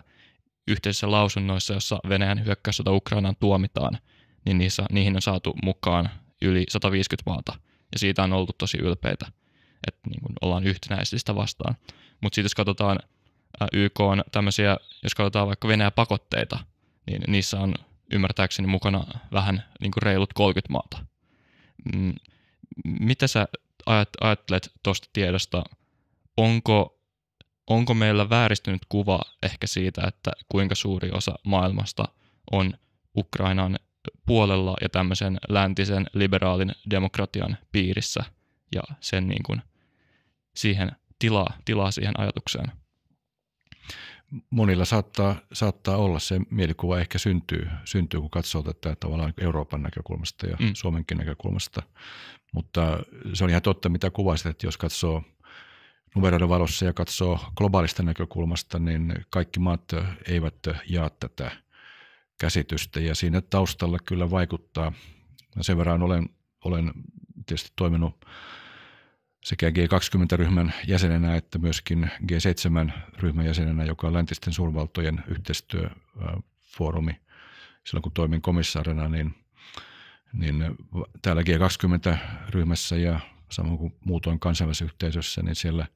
yhteisissä lausunnoissa, jossa Venäjän hyökkäyssota Ukrainaan tuomitaan, niin niissä, niihin on saatu mukaan yli 150 maata, ja siitä on oltu tosi ylpeitä, että niin kuin ollaan yhtenäisistä vastaan. Mutta sitten jos katsotaan äh, YK on tämmöisiä, jos katsotaan vaikka Venäjä pakotteita, niin niissä on ymmärtääkseni mukana vähän niin kuin reilut 30 maata. Mm, mitä sä ajattelet tuosta tiedosta? Onko, onko meillä vääristynyt kuva ehkä siitä, että kuinka suuri osa maailmasta on Ukrainan puolella ja tämmöisen läntisen liberaalin demokratian piirissä ja sen niin kuin siihen tilaa, tilaa siihen ajatukseen. Monilla saattaa, saattaa olla se mielikuva ehkä syntyy, syntyy kun katsoo tätä tavallaan Euroopan näkökulmasta ja mm. Suomenkin näkökulmasta. Mutta se on ihan totta, mitä kuvasit, että jos katsoo numeroiden valossa ja katsoo globaalista näkökulmasta, niin kaikki maat eivät jaa tätä – käsitystä ja siinä taustalla kyllä vaikuttaa. sen verran olen, olen tietysti toiminut sekä G20-ryhmän jäsenenä että myöskin G7-ryhmän jäsenenä, joka on läntisten suurvaltojen yhteistyöfoorumi. Silloin kun toimin komissaarina, niin, niin täällä G20-ryhmässä ja samoin kuin muutoin kansainvälisessä yhteisössä, niin siellä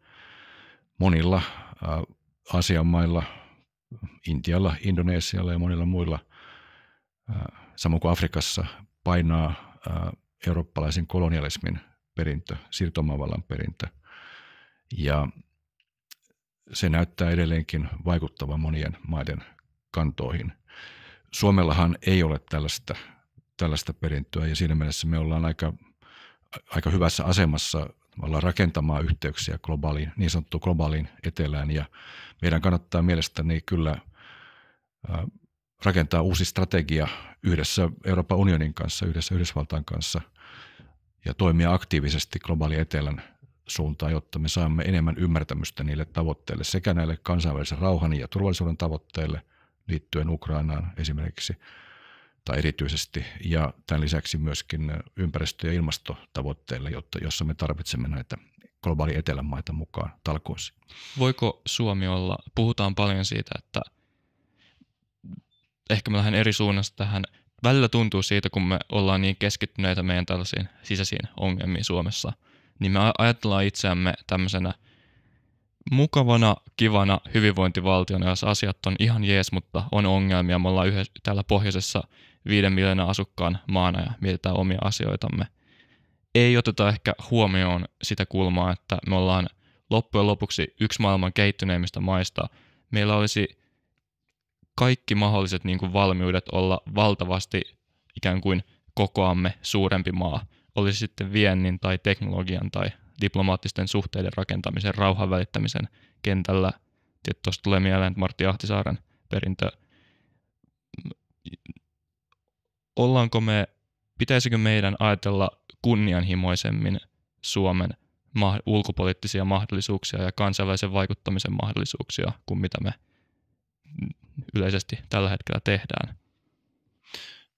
monilla Aasian mailla, Intialla, Indonesialla ja monilla muilla samoin kuin Afrikassa, painaa eurooppalaisen kolonialismin perintö, siirtomaavallan perintö. Ja se näyttää edelleenkin vaikuttavan monien maiden kantoihin. Suomellahan ei ole tällaista, tällaista perintöä ja siinä mielessä me ollaan aika, aika hyvässä asemassa tavallaan rakentamaan yhteyksiä globaaliin, niin sanottu globaaliin etelään ja meidän kannattaa mielestäni kyllä rakentaa uusi strategia yhdessä Euroopan unionin kanssa, yhdessä Yhdysvaltain kanssa ja toimia aktiivisesti globaali etelän suuntaan, jotta me saamme enemmän ymmärtämystä niille tavoitteille sekä näille kansainvälisen rauhan ja turvallisuuden tavoitteille liittyen Ukrainaan esimerkiksi tai erityisesti ja tämän lisäksi myöskin ympäristö- ja ilmastotavoitteille, jotta, jossa me tarvitsemme näitä globaali etelän maita mukaan talkoisiin. Voiko Suomi olla, puhutaan paljon siitä, että – ehkä mä lähden eri suunnasta tähän. Välillä tuntuu siitä, kun me ollaan niin keskittyneitä meidän tällaisiin sisäisiin ongelmiin Suomessa, niin me ajatellaan itseämme tämmöisenä mukavana, kivana hyvinvointivaltiona, jos asiat on ihan jees, mutta on ongelmia. Me ollaan yhdessä, täällä pohjoisessa viiden miljoonan asukkaan maana ja mietitään omia asioitamme. Ei oteta ehkä huomioon sitä kulmaa, että me ollaan loppujen lopuksi yksi maailman kehittyneimmistä maista. Meillä olisi kaikki mahdolliset niin kuin valmiudet olla valtavasti ikään kuin kokoamme suurempi maa, olisi sitten viennin tai teknologian tai diplomaattisten suhteiden rakentamisen, rauhan välittämisen kentällä. Tuosta tulee mieleen että Martti Ahtisaaren perintö. Ollaanko me, pitäisikö meidän ajatella kunnianhimoisemmin Suomen ma- ulkopoliittisia mahdollisuuksia ja kansainvälisen vaikuttamisen mahdollisuuksia kuin mitä me yleisesti tällä hetkellä tehdään?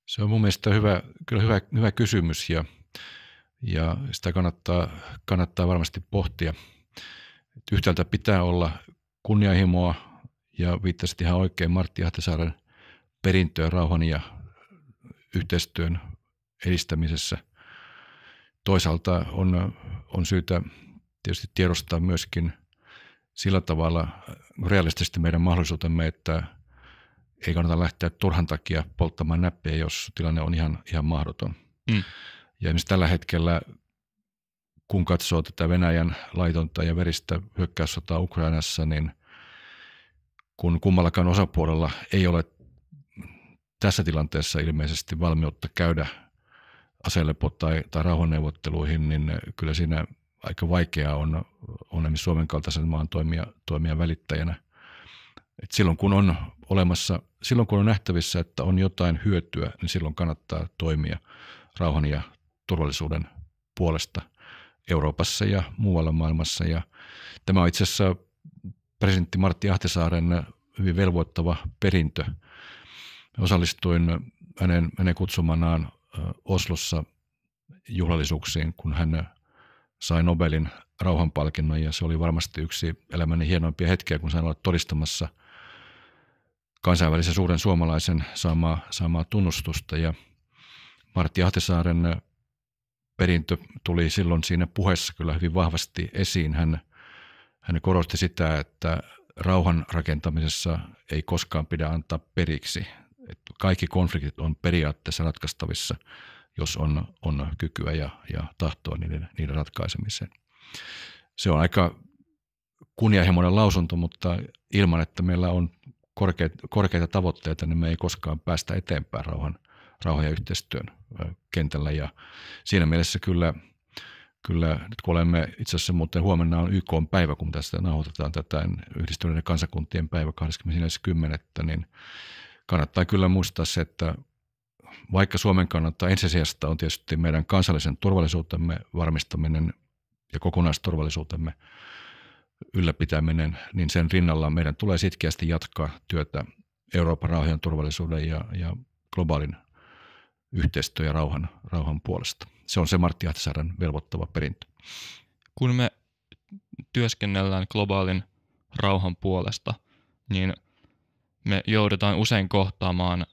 Se on mun mielestä hyvä, kyllä hyvä, hyvä kysymys ja, ja sitä kannattaa, kannattaa varmasti pohtia. Et yhtäältä pitää olla kunnianhimoa ja viittasit ihan oikein Martti Ahtisaaren perintöä rauhan ja yhteistyön edistämisessä. Toisaalta on, on syytä tietysti tiedostaa myöskin sillä tavalla realistisesti meidän mahdollisuutemme, että – ei kannata lähteä turhan takia polttamaan näppejä, jos tilanne on ihan, ihan mahdoton. Mm. Ja esimerkiksi tällä hetkellä, kun katsoo tätä Venäjän laitonta ja veristä hyökkäyssotaa Ukrainassa, niin kun kummallakaan osapuolella ei ole tässä tilanteessa ilmeisesti valmiutta käydä aselepo- tai, tai rauhanneuvotteluihin, niin kyllä siinä aika vaikeaa on, on Suomen kaltaisen maan toimia, toimia välittäjänä. Et silloin kun on olemassa silloin kun on nähtävissä, että on jotain hyötyä, niin silloin kannattaa toimia rauhan ja turvallisuuden puolesta Euroopassa ja muualla maailmassa. Ja tämä on itse asiassa presidentti Martti Ahtisaaren hyvin velvoittava perintö. Osallistuin hänen, hänen kutsumanaan Oslossa juhlallisuuksiin, kun hän sai Nobelin rauhanpalkinnon ja se oli varmasti yksi elämäni hienoimpia hetkiä, kun sain olla todistamassa – kansainvälisen suuren suomalaisen saamaa, saamaa tunnustusta. Ja Martti Ahtisaaren eh, perintö tuli silloin siinä puheessa kyllä hyvin vahvasti esiin. Hän, hän korosti sitä, että rauhan rakentamisessa ei koskaan pidä antaa periksi. Että kaikki konfliktit on periaatteessa ratkaistavissa, jos on, on kykyä ja, ja tahtoa niiden, niiden ratkaisemiseen. Se on aika kunnianhimoinen lausunto, mutta ilman, että meillä on korkeita, korkeita tavoitteita, niin me ei koskaan päästä eteenpäin rauhan, rauhan ja yhteistyön kentällä. Ja siinä mielessä kyllä, kyllä nyt kun olemme itse asiassa muuten huomenna on YK on päivä, kun tästä nauhoitetaan tätä yhdistyneiden kansakuntien päivä 24.10., niin kannattaa kyllä muistaa se, että vaikka Suomen kannalta ensisijasta on tietysti meidän kansallisen turvallisuutemme varmistaminen ja kokonaisturvallisuutemme ylläpitäminen, niin sen rinnalla meidän tulee sitkeästi jatkaa työtä Euroopan rauhan turvallisuuden ja, ja globaalin yhteistyön ja rauhan, rauhan puolesta. Se on se Martti Ahtisaaren velvoittava perintö. Kun me työskennellään globaalin rauhan puolesta, niin me joudutaan usein kohtaamaan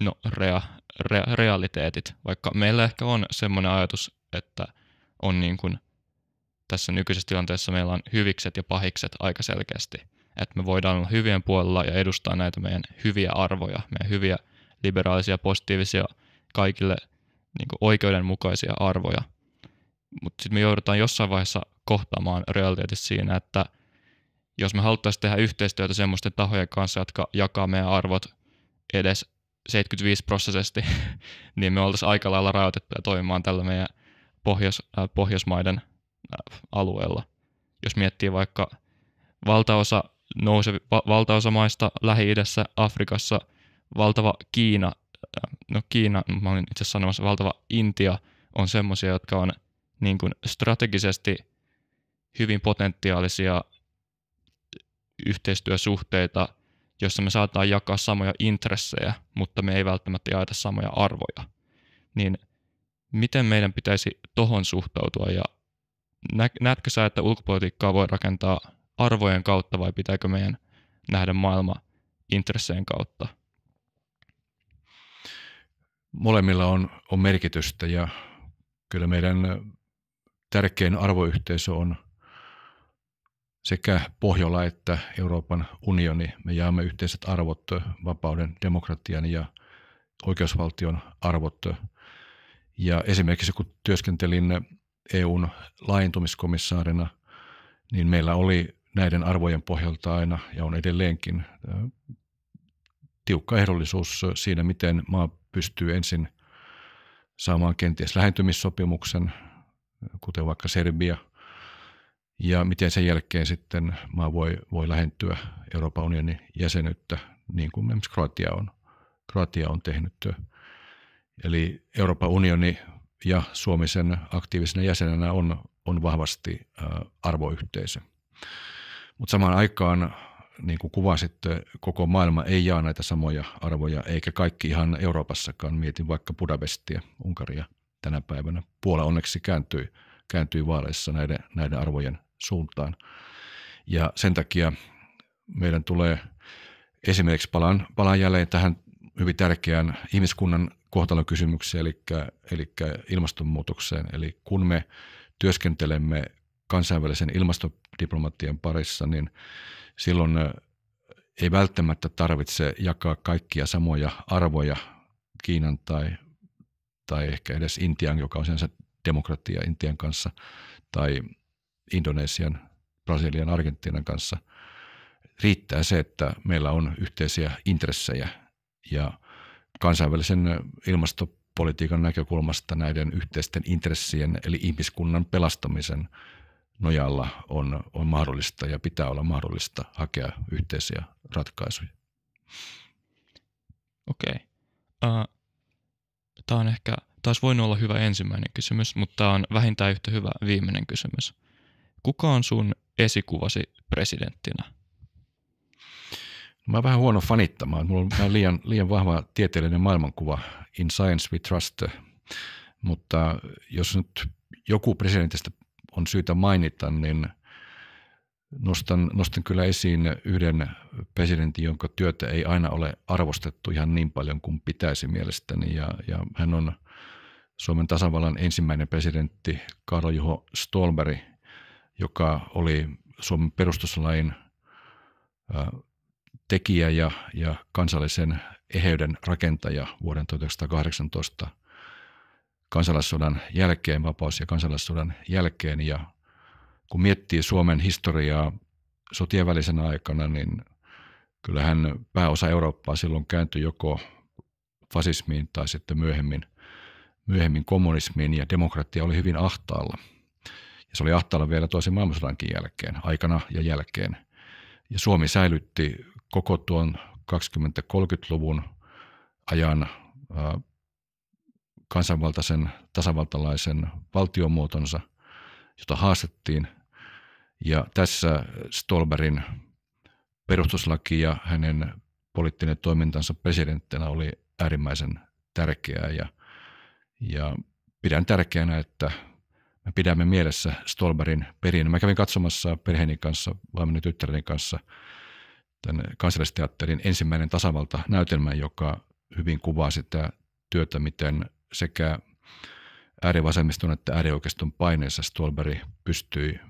no, rea, rea, realiteetit, vaikka meillä ehkä on semmoinen ajatus, että on niin kuin – tässä nykyisessä tilanteessa meillä on hyvikset ja pahikset aika selkeästi. Että me voidaan olla hyvien puolella ja edustaa näitä meidän hyviä arvoja, meidän hyviä liberaalisia, positiivisia, kaikille niin kuin oikeudenmukaisia arvoja. Mutta sitten me joudutaan jossain vaiheessa kohtaamaan realiteetissa siinä, että jos me haluttaisiin tehdä yhteistyötä semmoisten tahojen kanssa, jotka jakaa meidän arvot edes 75 prosessisesti, niin me oltaisiin aika lailla rajoitettuja toimimaan tällä meidän pohjois, äh, pohjoismaiden Äh, alueella. Jos miettii vaikka valtaosa, nouse, va, valtaosa maista Lähi-idässä, Afrikassa, valtava Kiina, äh, no Kiina, mä olin itse sanomassa, valtava Intia on semmoisia, jotka on niin kuin strategisesti hyvin potentiaalisia yhteistyösuhteita, jossa me saataan jakaa samoja intressejä, mutta me ei välttämättä jaeta samoja arvoja. Niin miten meidän pitäisi tohon suhtautua ja näetkö sä, että ulkopolitiikkaa voi rakentaa arvojen kautta vai pitääkö meidän nähdä maailma intressejen kautta? Molemmilla on, on merkitystä ja kyllä meidän tärkein arvoyhteisö on sekä Pohjola että Euroopan unioni. Me jaamme yhteiset arvot, vapauden, demokratian ja oikeusvaltion arvot. Ja esimerkiksi kun työskentelin EUn laajentumiskomissaarina, niin meillä oli näiden arvojen pohjalta aina ja on edelleenkin tiukka ehdollisuus siinä, miten maa pystyy ensin saamaan kenties lähentymissopimuksen, kuten vaikka Serbia, ja miten sen jälkeen sitten maa voi, voi lähentyä Euroopan unionin jäsenyyttä, niin kuin esimerkiksi Kroatia on, Kroatia on tehnyt. Eli Euroopan unioni ja Suomi sen aktiivisena jäsenenä on, on vahvasti arvoyhteisö. Mutta samaan aikaan, niin kuin kuvasitte, koko maailma ei jaa näitä samoja arvoja, eikä kaikki ihan Euroopassakaan. Mietin vaikka Budapestia, Unkaria tänä päivänä. Puola onneksi kääntyi, kääntyi vaaleissa näiden, näiden arvojen suuntaan. Ja sen takia meidän tulee esimerkiksi palaan, palaan jälleen tähän hyvin tärkeään ihmiskunnan kohtalokysymyksiä, eli, eli ilmastonmuutokseen. Eli kun me työskentelemme kansainvälisen ilmastodiplomatian parissa, niin silloin ei välttämättä tarvitse jakaa kaikkia samoja arvoja Kiinan tai, tai ehkä edes Intian, joka on sinänsä demokratia Intian kanssa, tai Indonesian, Brasilian, Argentiinan kanssa. Riittää se, että meillä on yhteisiä intressejä ja – kansainvälisen ilmastopolitiikan näkökulmasta näiden yhteisten intressien eli ihmiskunnan pelastamisen nojalla on, on mahdollista ja pitää olla mahdollista hakea yhteisiä ratkaisuja. Okei. Okay. Uh, tämä on ehkä, taas voinut olla hyvä ensimmäinen kysymys, mutta tämä on vähintään yhtä hyvä viimeinen kysymys. Kuka on sun esikuvasi presidenttinä? Mä oon vähän huono fanittamaan. Mulla on vähän liian, liian vahva tieteellinen maailmankuva. In science we trust. Mutta jos nyt joku presidentistä on syytä mainita, niin nostan, nostan kyllä esiin yhden presidentin, jonka työtä ei aina ole arvostettu ihan niin paljon kuin pitäisi mielestäni. Ja, ja hän on Suomen tasavallan ensimmäinen presidentti Karlo Juho Stolberg, joka oli Suomen perustuslain tekijä ja, ja kansallisen eheyden rakentaja vuoden 1918 kansalaissodan jälkeen, vapaus- ja kansalaissodan jälkeen. Ja kun miettii Suomen historiaa sotien välisen aikana, niin kyllähän pääosa Eurooppaa silloin kääntyi joko fasismiin tai sitten myöhemmin, myöhemmin kommunismiin ja demokratia oli hyvin ahtaalla. Ja se oli ahtaalla vielä toisen maailmansodankin jälkeen, aikana ja jälkeen. Ja Suomi säilytti koko tuon 20-30-luvun ajan kansanvaltaisen tasavaltalaisen valtiomuotonsa, jota haastettiin. Ja tässä Stolberin perustuslaki ja hänen poliittinen toimintansa presidenttinä oli äärimmäisen tärkeää ja, ja pidän tärkeänä, että me pidämme mielessä Stolberin perin. Mä kävin katsomassa perheeni kanssa, vaimoni tyttäreni kanssa – tämän kansallisteatterin ensimmäinen tasavalta näytelmä, joka hyvin kuvaa sitä työtä, miten sekä äärivasemmiston että äärioikeiston paineessa Stolberg pystyi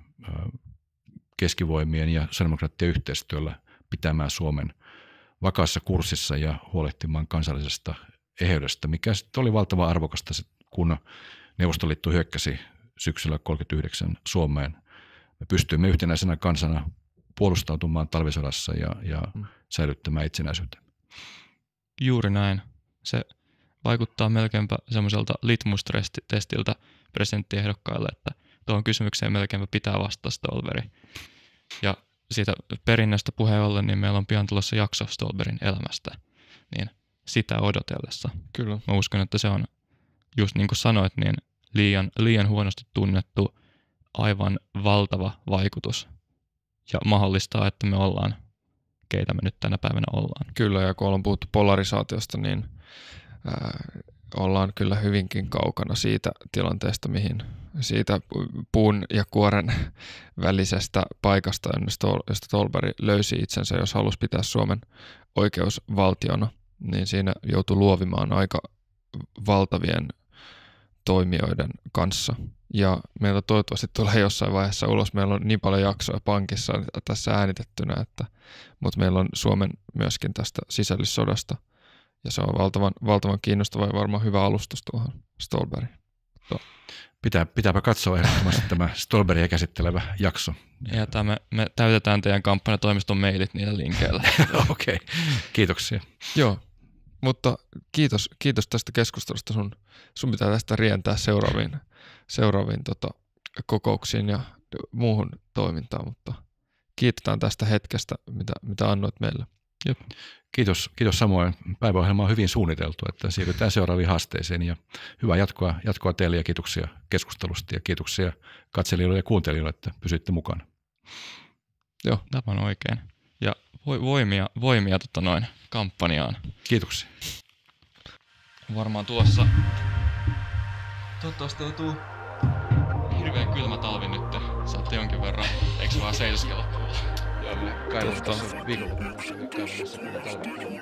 keskivoimien ja sosiaalidemokraattien yhteistyöllä pitämään Suomen vakaassa kurssissa ja huolehtimaan kansallisesta eheydestä, mikä sitten oli valtava arvokasta, kun Neuvostoliitto hyökkäsi syksyllä 1939 Suomeen. Me pystyimme yhtenäisenä kansana puolustautumaan talvisodassa ja, ja mm. säilyttämään itsenäisyyttä. Juuri näin. Se vaikuttaa melkeinpä semmoiselta litmustestiltä presidenttiehdokkaille, että tuohon kysymykseen melkeinpä pitää vastata Stolberi. Ja siitä perinnöstä puheen ollen, niin meillä on pian tulossa jakso Stolberin elämästä. Niin sitä odotellessa. Kyllä. Mä uskon, että se on, just niin kuin sanoit, niin liian, liian huonosti tunnettu, aivan valtava vaikutus ja mahdollistaa, että me ollaan keitä me nyt tänä päivänä ollaan. Kyllä, ja kun ollaan puhuttu polarisaatiosta, niin ää, ollaan kyllä hyvinkin kaukana siitä tilanteesta, mihin siitä puun ja kuoren välisestä paikasta, josta Tolberi löysi itsensä, jos halusi pitää Suomen oikeusvaltiona, niin siinä joutui luovimaan aika valtavien toimijoiden kanssa. Ja meillä toivottavasti tulee jossain vaiheessa ulos. Meillä on niin paljon jaksoja pankissa tässä äänitettynä, että, mutta meillä on Suomen myöskin tästä sisällissodasta. Ja se on valtavan, valtavan kiinnostava ja varmaan hyvä alustus tuohon Stolberiin. To. Pitää, pitääpä katsoa ehdottomasti tämä Stolberia käsittelevä jakso. Ja tämä, me, me täytetään teidän kampanjatoimiston mailit niillä linkeillä. Okei, okay. kiitoksia. Joo, mutta kiitos, kiitos tästä keskustelusta. Sun, sun pitää tästä rientää seuraaviin, seuraaviin tota, kokouksiin ja muuhun toimintaan, mutta kiitetään tästä hetkestä, mitä, mitä annoit meille. Jop. Kiitos, kiitos samoin. Päiväohjelma on hyvin suunniteltu, että siirrytään seuraaviin haasteisiin ja hyvää jatkoa, jatkoa teille ja kiitoksia keskustelusta ja kiitoksia katselijoille ja kuuntelijoille, että pysytte mukana. Joo. Tämä on oikein voimia, voimia tota noin, kampanjaan. Kiitoksia. Varmaan tuossa... Toivottavasti ei tuu hirveän kylmä talvi nyt. Saatte jonkin verran, eikö vaan seisoskella tuolla? Joo, me kaivotaan viikonlopuksi käytännössä koko talvi.